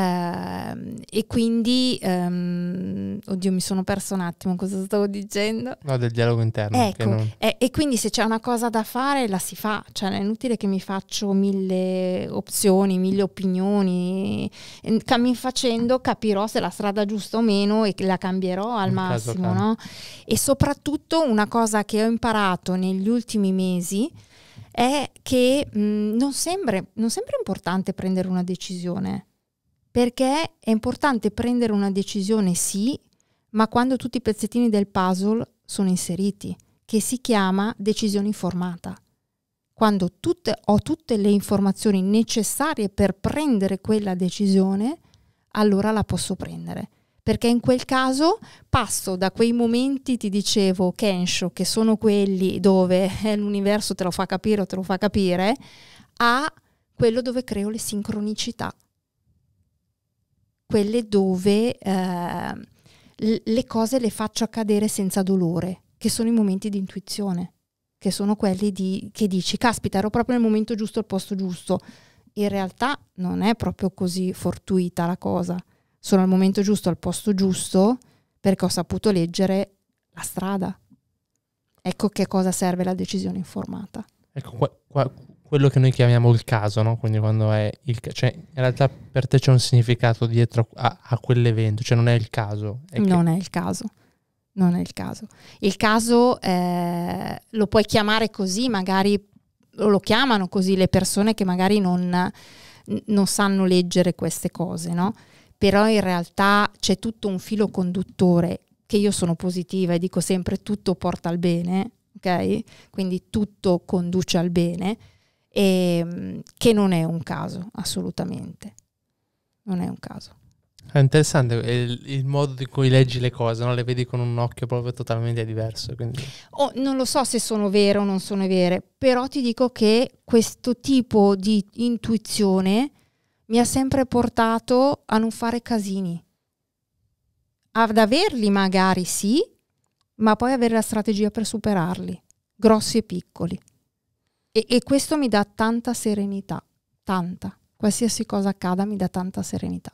e, quindi um, oddio mi sono perso un attimo cosa stavo dicendo no del dialogo interno ecco, non... e, e, quindi se c'è una cosa da fare la si fa cioè è inutile che mi faccio mille opzioni mille opinioni cammin facendo capirò se la strada è giusta o meno e la cambierò al in massimo no? e soprattutto una cosa che ho imparato negli ultimi mesi è che mh, mm, non, sembra, non sembra importante prendere una decisione, perché è importante prendere una decisione sì, ma quando tutti i pezzettini del puzzle sono inseriti, che si chiama decisione informata. Quando tutte, ho tutte le informazioni necessarie per prendere quella decisione, allora la posso prendere perché in quel caso passo da quei momenti, ti dicevo, Kensho, che sono quelli dove eh, l'universo te lo fa capire o te lo fa capire, a quello dove creo le sincronicità, quelle dove eh, le cose le faccio accadere senza dolore, che sono i momenti di intuizione, che sono quelli di, che dici, caspita, ero proprio nel momento giusto al posto giusto. In realtà non è proprio così fortuita la cosa, sono al momento giusto, al posto giusto, perché ho saputo leggere la strada. Ecco che cosa serve la decisione informata. Ecco, qua, qua, quello che noi chiamiamo il caso, no? Quindi quando è il caso, cioè in realtà per te c'è un significato dietro a, a quell'evento, cioè non è il caso. È non che... è il caso. Non è il caso. Il caso eh, lo puoi chiamare così, magari lo chiamano così le persone che magari non, non sanno leggere queste cose, no? però in realtà c'è tutto un filo conduttore che io sono positiva e dico sempre tutto porta al bene, ok? Quindi tutto conduce al bene, e, ehm, che non è un caso, assolutamente. Non è un caso. È interessante eh, il, il modo in cui leggi le cose, no? le vedi con un occhio proprio totalmente diverso. Quindi... Oh, non lo so se sono vere o non sono vere, però ti dico che questo tipo di intuizione mi ha sempre portato a non fare casini. Ad averli magari sì, ma poi avere la strategia per superarli, grossi e piccoli. E, e questo mi dà tanta serenità, tanta. Qualsiasi cosa accada mi dà tanta serenità.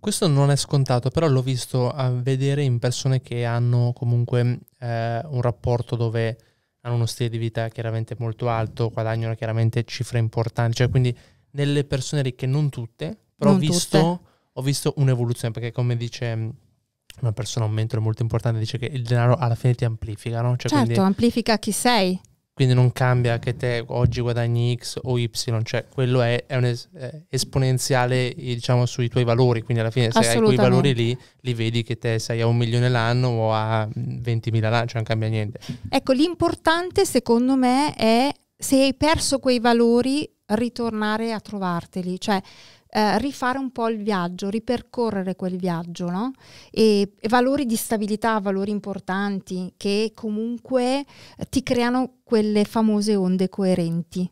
Questo non è scontato, però l'ho visto a vedere in persone che hanno comunque eh, un rapporto dove hanno uno stile di vita chiaramente molto alto, guadagnano chiaramente cifre importanti, cioè quindi nelle persone ricche, non tutte, però non ho, visto, tutte. ho visto un'evoluzione, perché come dice mm, una persona, un mentore molto importante, dice che il denaro alla fine ti amplifica, no? Cioè, certo, amplifica chi sei. Quindi non cambia che te oggi guadagni X o Y, cioè quello è, è un es- è esponenziale eh, diciamo sui tuoi valori, quindi alla fine se hai quei valori lì, li vedi che te sei a un milione l'anno o a 20.000 mm, l'anno, cioè non cambia niente. Ecco, l'importante secondo me è se hai perso quei valori ritornare a trovarteli, cioè eh, rifare un po' il viaggio, ripercorrere quel viaggio, no? E, e valori di stabilità, valori importanti che comunque eh, ti creano quelle famose onde coerenti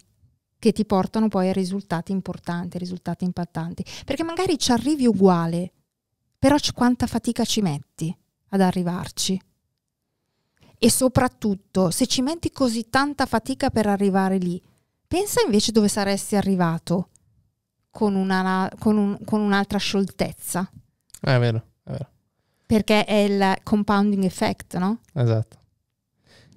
che ti portano poi a risultati importanti, risultati impattanti. Perché magari ci arrivi uguale, però quanta fatica ci metti ad arrivarci. E soprattutto, se ci metti così tanta fatica per arrivare lì, Pensa invece dove saresti arrivato con, una, con, un, con un'altra scioltezza. Eh, è vero, è vero. Perché è il compounding effect, no? Esatto.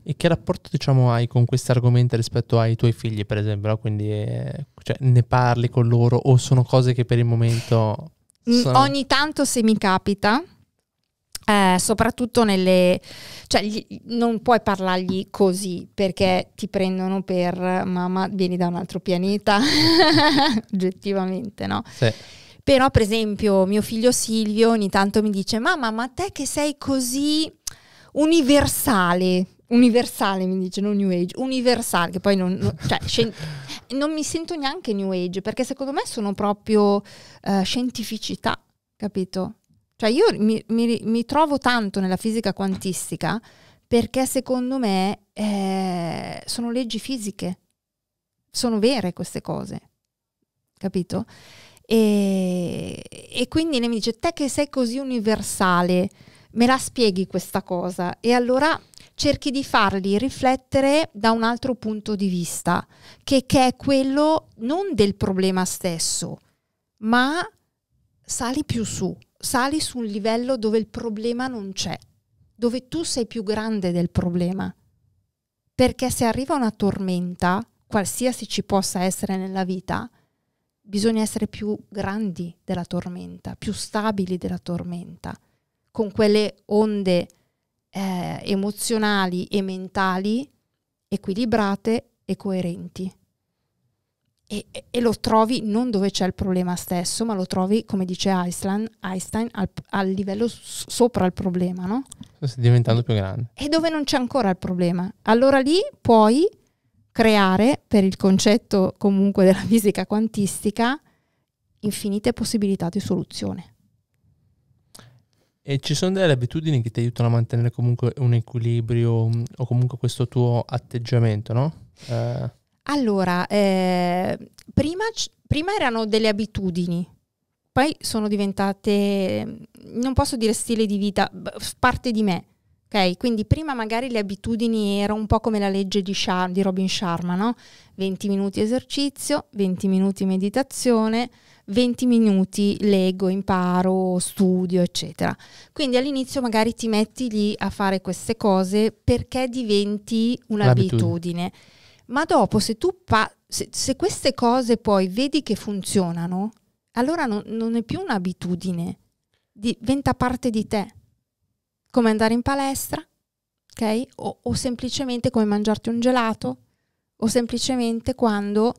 E che rapporto diciamo, hai con questi argomenti rispetto ai tuoi figli, per esempio? No? Quindi eh, cioè, ne parli con loro o sono cose che per il momento... Sono... Ogni tanto se mi capita, eh, soprattutto nelle... cioè gli, non puoi parlargli così perché ti prendono per mamma, vieni da un altro pianeta, oggettivamente, no? Sì. Però per esempio mio figlio Silvio ogni tanto mi dice mamma ma te che sei così universale, universale mi dice, non New Age, universale, che poi non, non, cioè, scien- non mi sento neanche New Age perché secondo me sono proprio uh, scientificità, capito? Cioè io mi, mi, mi trovo tanto nella fisica quantistica perché secondo me eh, sono leggi fisiche, sono vere queste cose, capito? E, e, quindi lei mi dice, te che sei così universale, me la spieghi questa cosa? E allora cerchi di farli riflettere da un altro punto di vista, che, che è quello non del problema stesso, ma sali più su, sali su un livello dove il problema non c'è, dove tu sei più grande del problema. Perché se arriva una tormenta, qualsiasi ci possa essere nella vita, bisogna essere più grandi della tormenta, più stabili della tormenta, con quelle onde eh, emozionali e mentali equilibrate e coerenti e, e, lo trovi non dove c'è il problema stesso, ma lo trovi, come dice Einstein, Einstein al, al, livello sopra il problema, no? Stai diventando più grande. E dove non c'è ancora il problema. Allora lì puoi creare, per il concetto comunque della fisica quantistica, infinite possibilità di soluzione. E ci sono delle abitudini che ti aiutano a mantenere comunque un equilibrio mm, o comunque questo tuo atteggiamento, no? Eh allora, eh, prima, prima erano delle abitudini, poi sono diventate, non posso dire stile di vita, parte di me. Okay, quindi prima magari le abitudini erano un po' come la legge di, Char- di Robin Sharma, no? 20 minuti esercizio, 20 minuti meditazione, 20 minuti leggo, imparo, studio, eccetera. Quindi all'inizio magari ti metti lì a fare queste cose perché diventi un'abitudine. L'abitudine. Ma dopo, se tu pa- se, se, queste cose poi vedi che funzionano, allora non, non è più un'abitudine, diventa parte di te. Come andare in palestra, ok? O, o semplicemente come mangiarti un gelato, o semplicemente quando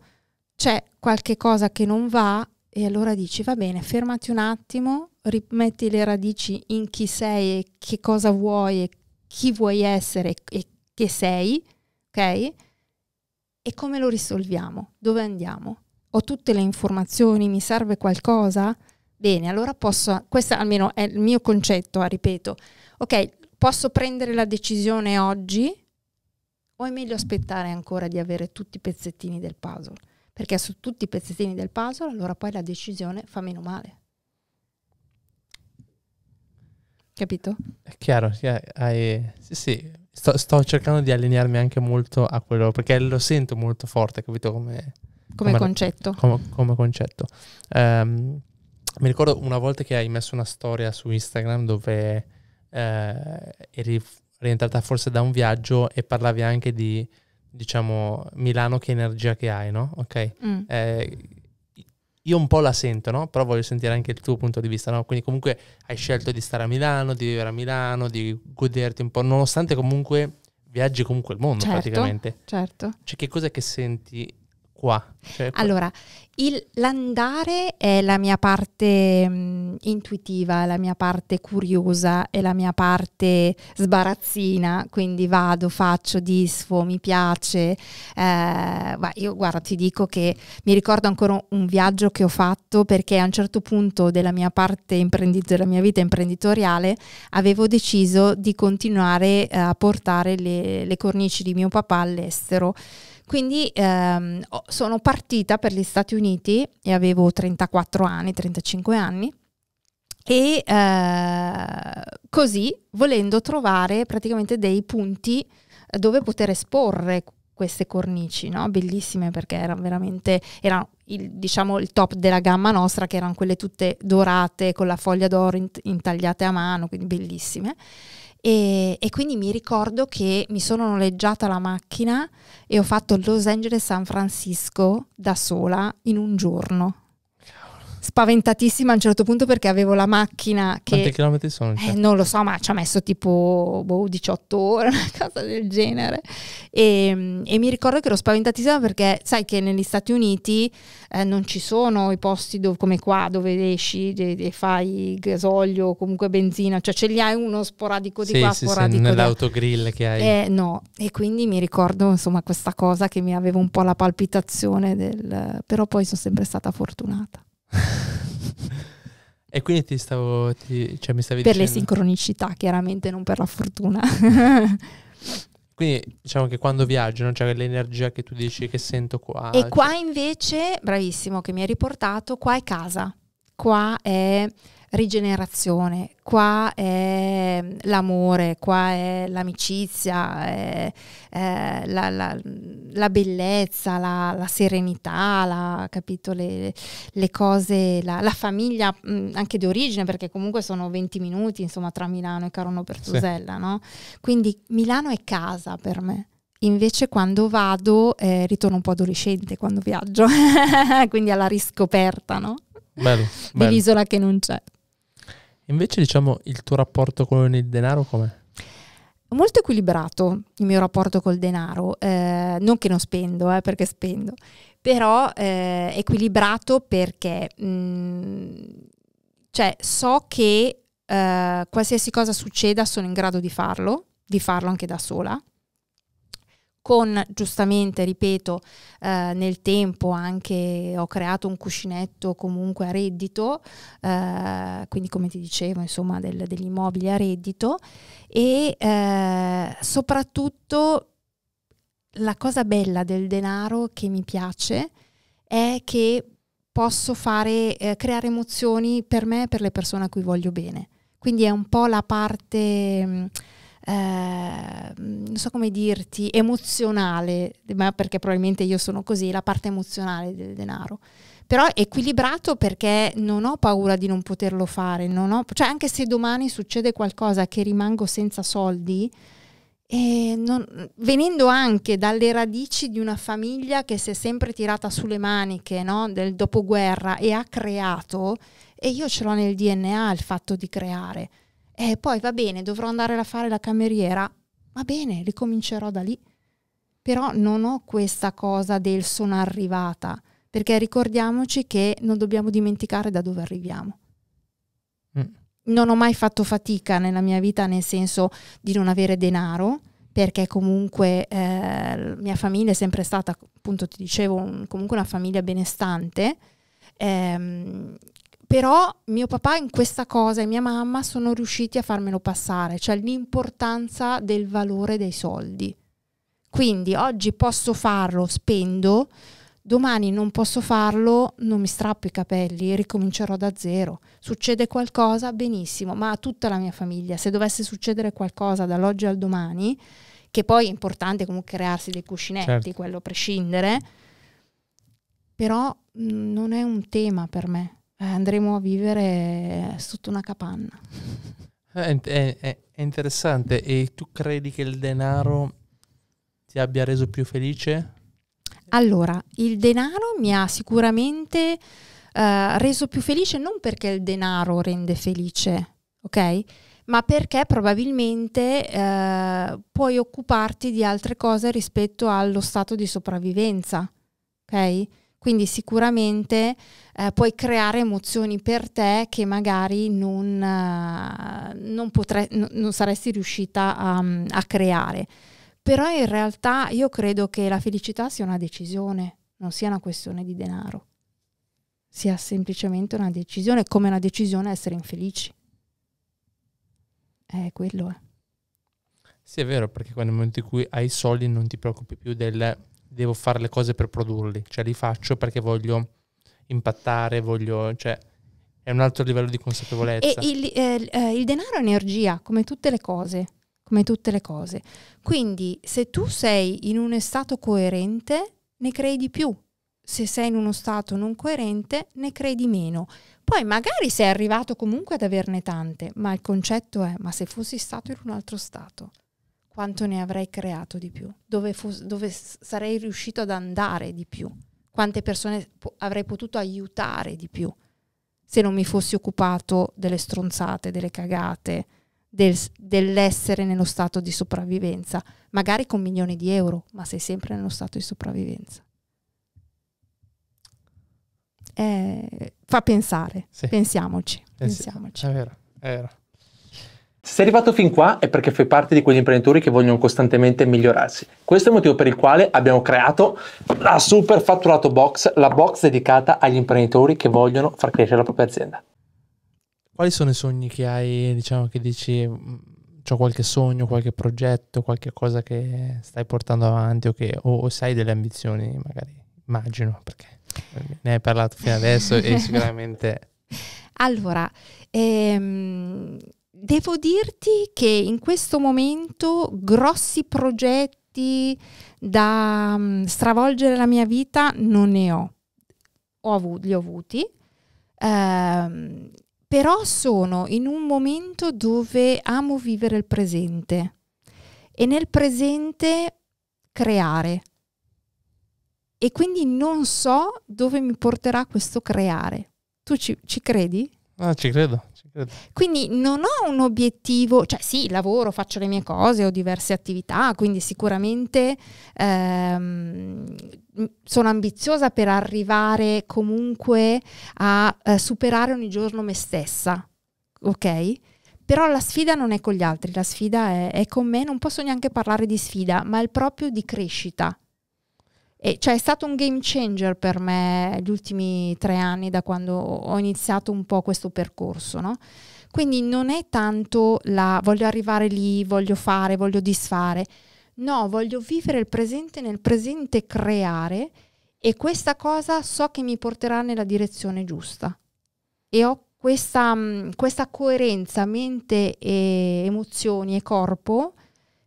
c'è qualche cosa che non va e allora dici va bene, fermati un attimo, rimetti le radici in chi sei e che cosa vuoi e chi vuoi essere e che sei, ok? E come lo risolviamo? Dove andiamo? Ho tutte le informazioni? Mi serve qualcosa? Bene, allora posso, questo almeno è il mio concetto, ah, ripeto, ok, posso prendere la decisione oggi o è meglio aspettare ancora di avere tutti i pezzettini del puzzle? Perché su tutti i pezzettini del puzzle allora poi la decisione fa meno male. Capito? È chiaro, hai, sì, sì, Sto, sto, cercando di allinearmi anche molto a quello, perché lo sento molto forte, capito? Come, come, come concetto. Come, come concetto. Um, mi ricordo una volta che hai messo una storia su Instagram dove eh, eri rientrata forse da un viaggio e parlavi anche di, diciamo, Milano che energia che hai, no? Ok? Mm. Eh, io un po' la sento, no? Però voglio sentire anche il tuo punto di vista, no? Quindi comunque hai scelto di stare a Milano, di vivere a Milano, di goderti un po', nonostante comunque viaggi comunque il mondo certo, praticamente. Certo. Cioè che cosa è che senti qua? Cioè, allora, il, l'andare è la mia parte mh, mm, intuitiva, la mia parte curiosa, è la mia parte sbarazzina, quindi vado, faccio, disfo, mi piace. Eh, ma io guarda, ti dico che mi ricordo ancora un, viaggio che ho fatto perché a un certo punto della mia parte imprendiz- della mia vita imprenditoriale avevo deciso di continuare eh, a portare le, le cornici di mio papà all'estero. Quindi ehm, sono partita per gli Stati Uniti e avevo 34 anni, 35 anni e eh, così volendo trovare praticamente dei punti eh, dove poter esporre queste cornici, no? bellissime perché erano veramente, erano il, diciamo il top della gamma nostra che erano quelle tutte dorate con la foglia d'oro intagliate a mano, quindi bellissime. E, e, quindi mi ricordo che mi sono noleggiata la macchina e ho fatto Los Angeles-San Francisco da sola in un giorno. Spaventatissima a un certo punto perché avevo la macchina che... Quanti chilometri sono? Eh, non lo so, ma ci ha messo tipo boh, 18 ore, una cosa del genere. E, ehm, e mi ricordo che ero spaventatissima perché sai che negli Stati Uniti eh, non ci sono i posti dove, come qua dove esci e, fai gasolio o comunque benzina, cioè ce li hai uno sporadico di sì, qua, sì, sporadico sì, da... che hai. Eh, no, e quindi mi ricordo insomma questa cosa che mi aveva un po' la palpitazione del... però poi sono sempre stata fortunata. E quindi ti stavo, ti, cioè mi stavi per dicendo... le sincronicità, chiaramente, non per la fortuna. Quindi diciamo che quando viaggio non c'è cioè l'energia che tu dici che sento qua. E cioè qua invece, bravissimo che mi hai riportato, qua è casa, qua è rigenerazione, qua è l'amore, qua è l'amicizia, è, è la, la, la, bellezza, la, la serenità, capito, le, le, cose, la, famiglia mh, anche di origine, perché comunque sono 20 minuti insomma, tra Milano e Carono Pertusella, sì. no? quindi Milano è casa per me. Invece quando vado eh, ritorno un po' adolescente quando viaggio, quindi alla riscoperta, no? Bello, bello. dell'isola che non c'è. Invece, diciamo, il tuo rapporto con il denaro com'è? Molto equilibrato il mio rapporto col denaro, eh, non che non spendo, eh, perché spendo, però eh, equilibrato perché mh, mm, cioè, so che eh, qualsiasi cosa succeda sono in grado di farlo, di farlo anche da sola, con giustamente, ripeto, eh, nel tempo anche ho creato un cuscinetto comunque a reddito, eh, quindi come ti dicevo, insomma, del, degli immobili a reddito e eh, soprattutto la cosa bella del denaro che mi piace è che posso fare, eh, creare emozioni per me e per le persone a cui voglio bene. Quindi è un po' la parte... Mh, mm, eh, non so come dirti, emozionale, ma perché probabilmente io sono così, la parte emozionale del denaro. Però equilibrato perché non ho paura di non poterlo fare, non ho, cioè anche se domani succede qualcosa che rimango senza soldi, non, venendo anche dalle radici di una famiglia che si è sempre tirata sulle maniche no? del dopoguerra e ha creato, e io ce l'ho nel DNA il fatto di creare eh, poi va bene, dovrò andare a fare la cameriera, va bene, ricomincerò da lì. Però non ho questa cosa del sono arrivata, perché ricordiamoci che non dobbiamo dimenticare da dove arriviamo. Mm. Non ho mai fatto fatica nella mia vita nel senso di non avere denaro, perché comunque eh, mia famiglia è sempre stata, appunto ti dicevo, un, comunque una famiglia benestante. Ehm, però mio papà in questa cosa e mia mamma sono riusciti a farmelo passare, cioè l'importanza del valore dei soldi. Quindi oggi posso farlo, spendo, domani non posso farlo, non mi strappo i capelli, ricomincerò da zero. Succede qualcosa, benissimo, ma a tutta la mia famiglia, se dovesse succedere qualcosa dall'oggi al domani, che poi è importante comunque crearsi dei cuscinetti, certo. quello a prescindere, però non è un tema per me. Eh, andremo a vivere sotto una capanna. È, è, è, interessante. E tu credi che il denaro ti abbia reso più felice? Allora, il denaro mi ha sicuramente eh, reso più felice non perché il denaro rende felice, ok? ma perché probabilmente eh, puoi occuparti di altre cose rispetto allo stato di sopravvivenza. Ok? Quindi sicuramente eh, puoi creare emozioni per te che magari non, eh, non, potre, non saresti riuscita a, mm, a creare. Però in realtà io credo che la felicità sia una decisione, non sia una questione di denaro, sia semplicemente una decisione, come una decisione essere infelici. Eh, quello è quello. Eh. Sì, è vero, perché quando nel momento in cui hai soldi non ti preoccupi più del devo fare le cose per produrli, cioè li faccio perché voglio impattare, voglio... Cioè, è un altro livello di consapevolezza. E il, eh, eh, il denaro è energia, come tutte le cose, come tutte le cose. Quindi se tu sei in uno stato coerente, ne crei di più. Se sei in uno stato non coerente, ne crei di meno. Poi magari sei arrivato comunque ad averne tante, ma il concetto è, ma se fossi stato in un altro stato? quanto ne avrei creato di più, dove, fos- dove sarei riuscito ad andare di più, quante persone po- avrei potuto aiutare di più se non mi fossi occupato delle stronzate, delle cagate, del, dell'essere nello stato di sopravvivenza, magari con milioni di euro, ma sei sempre nello stato di sopravvivenza. Eh, fa pensare, sì. pensiamoci, eh pensiamoci. è vero, è vero. Se sei arrivato fin qua è perché fai parte di quegli imprenditori che vogliono costantemente migliorarsi. Questo è il motivo per il quale abbiamo creato la Super Fatturato Box, la box dedicata agli imprenditori che vogliono far crescere la propria azienda. Quali sono i sogni che hai, diciamo che dici, mm, c'ho qualche sogno, qualche progetto, qualche cosa che stai portando avanti o, che, o, o sai delle ambizioni magari, immagino, perché ne hai parlato fino adesso e sicuramente... Allora, ehm, devo dirti che in questo momento grossi progetti da um, stravolgere la mia vita non ne ho. ho avuto, li ho avuti. Ehm, però sono in un momento dove amo vivere il presente e nel presente creare. E quindi non so dove mi porterà questo creare. Tu ci, ci credi? Ah, ci credo, quindi non ho un obiettivo, cioè sì, lavoro, faccio le mie cose, ho diverse attività, quindi sicuramente ehm, sono ambiziosa per arrivare comunque a eh, superare ogni giorno me stessa, ok? Però la sfida non è con gli altri, la sfida è, è con me, non posso neanche parlare di sfida, ma è proprio di crescita, e cioè è stato un game changer per me gli ultimi tre anni da quando ho iniziato un po' questo percorso, no? Quindi non è tanto la voglio arrivare lì, voglio fare, voglio disfare. No, voglio vivere il presente, nel presente creare e questa cosa so che mi porterà nella direzione giusta. E ho questa, mm, questa coerenza mente e emozioni e corpo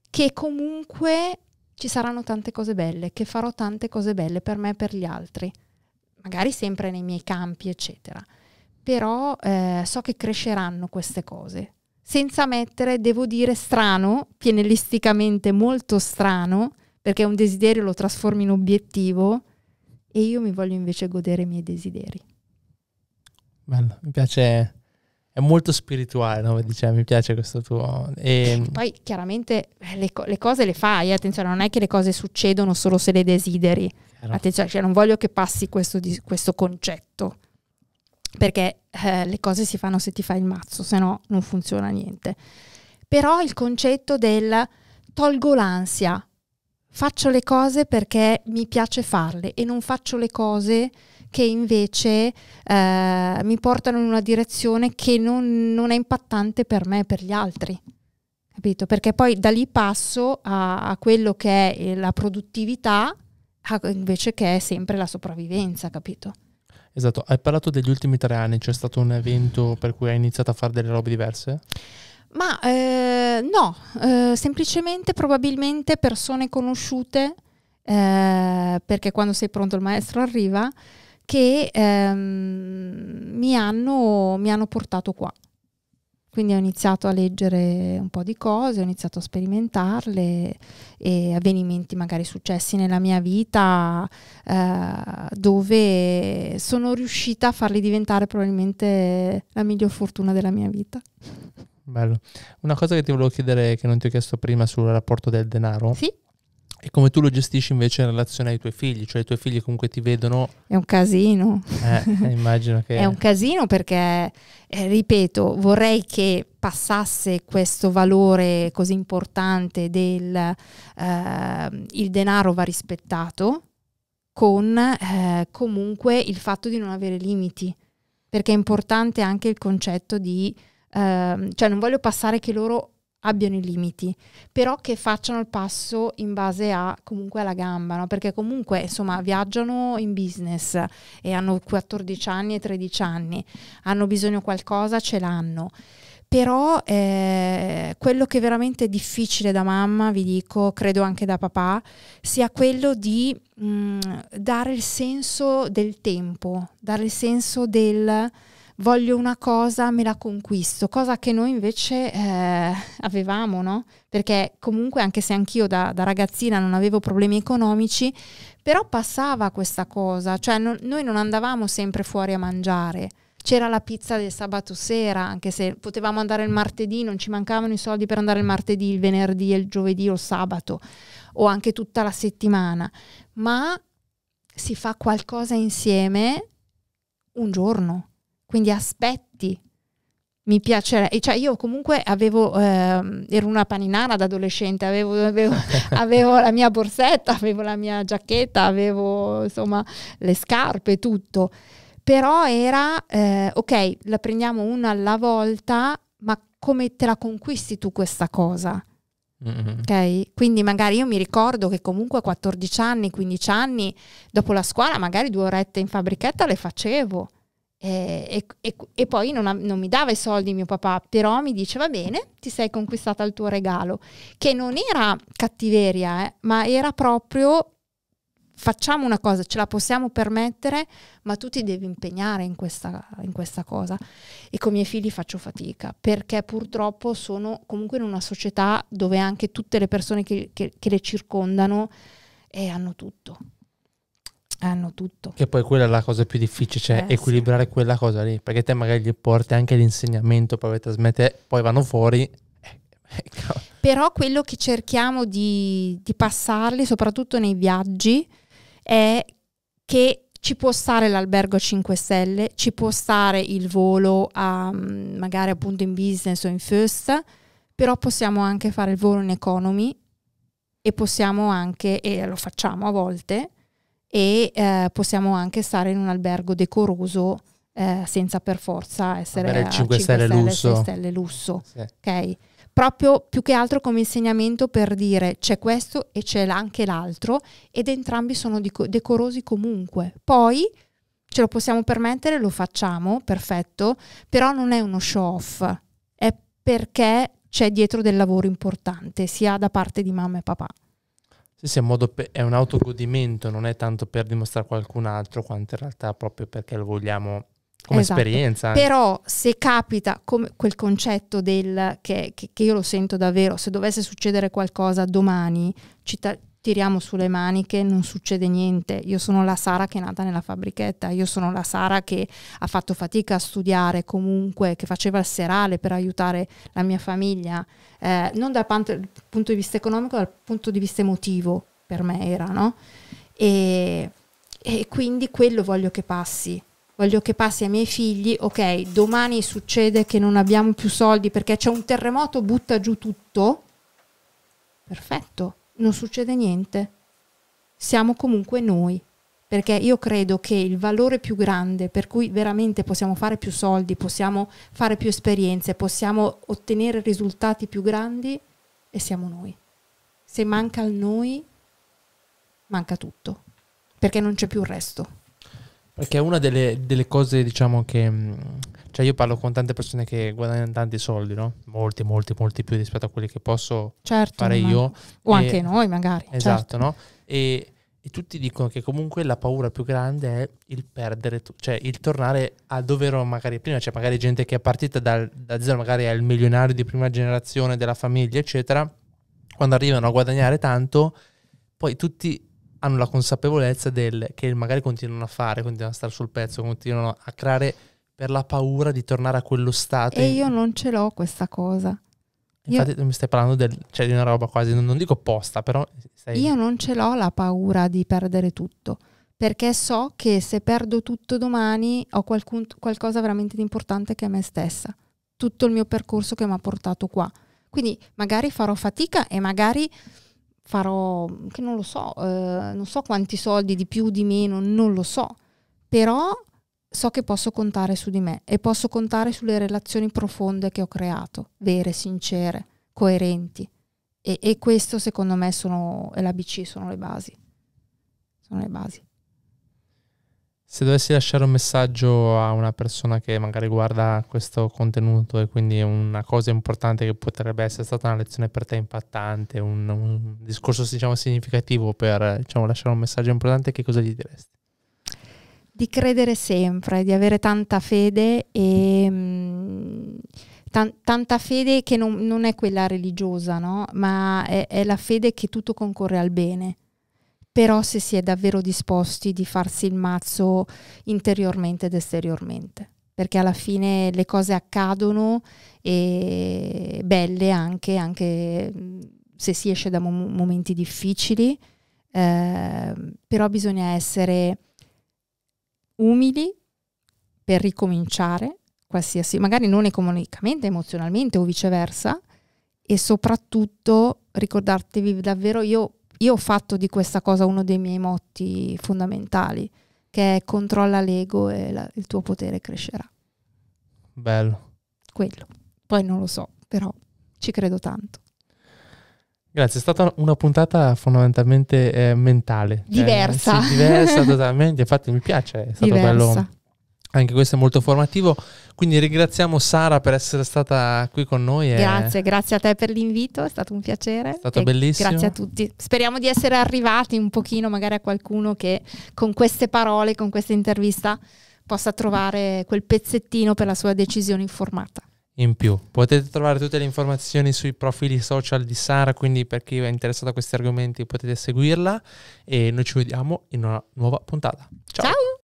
che comunque ci saranno tante cose belle, che farò tante cose belle per me e per gli altri, magari sempre nei miei campi, eccetera. Però eh, so che cresceranno queste cose. Senza mettere, devo dire, strano, pianellisticamente molto strano, perché un desiderio lo trasformi in obiettivo e io mi voglio invece godere i miei desideri. Bello, mi piace è molto spirituale, no? diciamo, mi piace questo tuo... E... Poi chiaramente eh, le, co- le, cose le fai, attenzione, non è che le cose succedono solo se le desideri, Chiaro. attenzione, cioè non voglio che passi questo, di- questo concetto, perché eh, le cose si fanno se ti fai il mazzo, se no non funziona niente. Però il concetto del tolgo l'ansia, faccio le cose perché mi piace farle e non faccio le cose che invece eh, mi portano in una direzione che non, non, è impattante per me e per gli altri. Capito? Perché poi da lì passo a, a quello che è eh, la produttività invece che è sempre la sopravvivenza, capito? Esatto, hai parlato degli ultimi tre anni, c'è stato un evento per cui hai iniziato a fare delle robe diverse? Ma eh, no, eh, semplicemente probabilmente persone conosciute, eh, perché quando sei pronto il maestro arriva, che ehm, mi, hanno, mi hanno portato qua. Quindi ho iniziato a leggere un po' di cose, ho iniziato a sperimentarle e avvenimenti magari successi nella mia vita eh, dove sono riuscita a farli diventare probabilmente la miglior fortuna della mia vita. Bello. Una cosa che ti volevo chiedere che non ti ho chiesto prima sul rapporto del denaro. Sì. E come tu lo gestisci invece in relazione ai tuoi figli? Cioè i tuoi figli comunque ti vedono... È un casino. Eh, eh immagino che... È un casino perché, eh, ripeto, vorrei che passasse questo valore così importante del eh, il denaro va rispettato con eh, comunque il fatto di non avere limiti. Perché è importante anche il concetto di... Ehm, cioè non voglio passare che loro abbiano i limiti, però che facciano il passo in base a comunque alla gamba, no? perché comunque insomma viaggiano in business e hanno 14 anni e 13 anni, hanno bisogno di qualcosa, ce l'hanno. Però eh, quello che è veramente difficile da mamma, vi dico, credo anche da papà, sia quello di mh, mm, dare il senso del tempo, dare il senso del voglio una cosa, me la conquisto, cosa che noi invece eh, avevamo, no? Perché comunque anche se anch'io da, da, ragazzina non avevo problemi economici, però passava questa cosa, cioè no, noi non andavamo sempre fuori a mangiare. C'era la pizza del sabato sera, anche se potevamo andare il martedì, non ci mancavano i soldi per andare il martedì, il venerdì, il giovedì o il sabato, o anche tutta la settimana, ma si fa qualcosa insieme un giorno quindi aspetti. Mi piacerebbe, cioè io comunque avevo, eh, ero una paninara da adolescente, avevo, avevo, avevo, la mia borsetta, avevo la mia giacchetta, avevo insomma le scarpe, tutto. Però era, eh, ok, la prendiamo una alla volta, ma come te la conquisti tu questa cosa? Mm-hmm. Ok? Quindi magari io mi ricordo che comunque a 14 anni, 15 anni, dopo la scuola, magari due orette in fabbrichetta le facevo. Eh, e, e, e, poi non, non, mi dava i soldi mio papà, però mi diceva bene, ti sei conquistata il tuo regalo, che non era cattiveria, eh, ma era proprio facciamo una cosa, ce la possiamo permettere, ma tu ti devi impegnare in questa, in questa cosa. E con i miei figli faccio fatica, perché purtroppo sono comunque in una società dove anche tutte le persone che, che, che le circondano eh, hanno tutto hanno tutto. Che poi quella è la cosa più difficile, cioè eh, equilibrare sì. quella cosa lì, perché te magari gli porti anche l'insegnamento, poi trasmette, poi vanno fuori. Eh, eh, però quello che cerchiamo di, di passarli, soprattutto nei viaggi, è che ci può stare l'albergo a 5 stelle, ci può stare il volo a, mm, magari appunto in business o in first, però possiamo anche fare il volo in economy e possiamo anche, e lo facciamo a volte, e eh, possiamo anche stare in un albergo decoroso eh, senza per forza essere Vabbè, 5, 5 stelle, stelle lusso. 6 stelle lusso. Sì. Okay? Proprio più che altro come insegnamento per dire c'è questo e c'è anche l'altro ed entrambi sono decorosi comunque. Poi ce lo possiamo permettere, lo facciamo, perfetto, però non è uno show off, è perché c'è dietro del lavoro importante sia da parte di mamma e papà. Sì, sì, pe- è un autogodimento, non è tanto per dimostrare a qualcun altro, quanto in realtà proprio perché lo vogliamo come esatto. esperienza. Però se capita come quel concetto del che, che, che, io lo sento davvero, se dovesse succedere qualcosa domani, ci, ta- tiriamo sulle maniche, non succede niente. Io sono la Sara che è nata nella fabbrichetta, io sono la Sara che ha fatto fatica a studiare comunque, che faceva il serale per aiutare la mia famiglia, eh, non dal punto di vista economico, dal punto di vista emotivo per me era, no? E, e quindi quello voglio che passi. Voglio che passi ai miei figli, ok, domani succede che non abbiamo più soldi perché c'è un terremoto, butta giù tutto. Perfetto, non succede niente. Siamo comunque noi, perché io credo che il valore più grande per cui veramente possiamo fare più soldi, possiamo fare più esperienze, possiamo ottenere risultati più grandi, e siamo noi. Se manca il noi, manca tutto, perché non c'è più il resto. Perché è una delle, delle cose, diciamo, che... Mm, cioè io parlo con tante persone che guadagnano tanti soldi, no? Molti, molti, molti più rispetto a quelli che posso certo, fare io. O e, anche noi magari. Esatto, certo. no? E, e, tutti dicono che comunque la paura più grande è il perdere, cioè il tornare a dove ero magari prima, cioè magari gente che è partita dal, da zero, magari è il milionario di prima generazione della famiglia, eccetera, quando arrivano a guadagnare tanto, poi tutti hanno la consapevolezza del, che magari continuano a fare, continuano a stare sul pezzo, continuano a creare per la paura di tornare a quello stato. E io non ce l'ho questa cosa. Infatti io... mi stai parlando del, cioè, di una roba quasi, non, non dico opposta, però... Stai... Io non ce l'ho la paura di perdere tutto, perché so che se perdo tutto domani ho qualcun, qualcosa veramente di importante che è me stessa, tutto il mio percorso che mi ha portato qua. Quindi magari farò fatica e magari farò, che non lo so, eh, non so quanti soldi di più, di meno, non lo so, però so che posso contare su di me e posso contare sulle relazioni profonde che ho creato, vere, sincere, coerenti. E, e questo secondo me sono, è l'ABC, sono le basi. Sono le basi. Se dovessi lasciare un messaggio a una persona che magari guarda questo contenuto e quindi una cosa importante che potrebbe essere stata una lezione per te impattante, un, un discorso diciamo, significativo per diciamo, lasciare un messaggio importante, che cosa gli diresti? Di credere sempre, di avere tanta fede e mh, mm, tanta fede che non, non, è quella religiosa, no? ma è, è la fede che tutto concorre al bene però se si è davvero disposti di farsi il mazzo interiormente ed esteriormente perché alla fine le cose accadono e belle anche, anche se si esce da mom momenti difficili, eh, però bisogna essere umili per ricominciare, qualsiasi, magari non economicamente, emozionalmente o viceversa, e soprattutto ricordatevi davvero, io io ho fatto di questa cosa uno dei miei motti fondamentali, che è controlla l'ego e la, il tuo potere crescerà. Bello. Quello. Poi non lo so, però ci credo tanto. Grazie, è stata una puntata fondamentalmente eh, mentale. Cioè, diversa. Eh, sì, diversa totalmente, infatti mi piace, è stato diversa. bello anche questo è molto formativo, quindi ringraziamo Sara per essere stata qui con noi. Grazie, grazie a te per l'invito, è stato un piacere. È stato bellissimo. Grazie a tutti. Speriamo di essere arrivati un pochino magari a qualcuno che con queste parole, con questa intervista possa trovare quel pezzettino per la sua decisione informata. In più, potete trovare tutte le informazioni sui profili social di Sara, quindi per chi è interessato a questi argomenti potete seguirla e noi ci vediamo in una nuova puntata. Ciao! Ciao.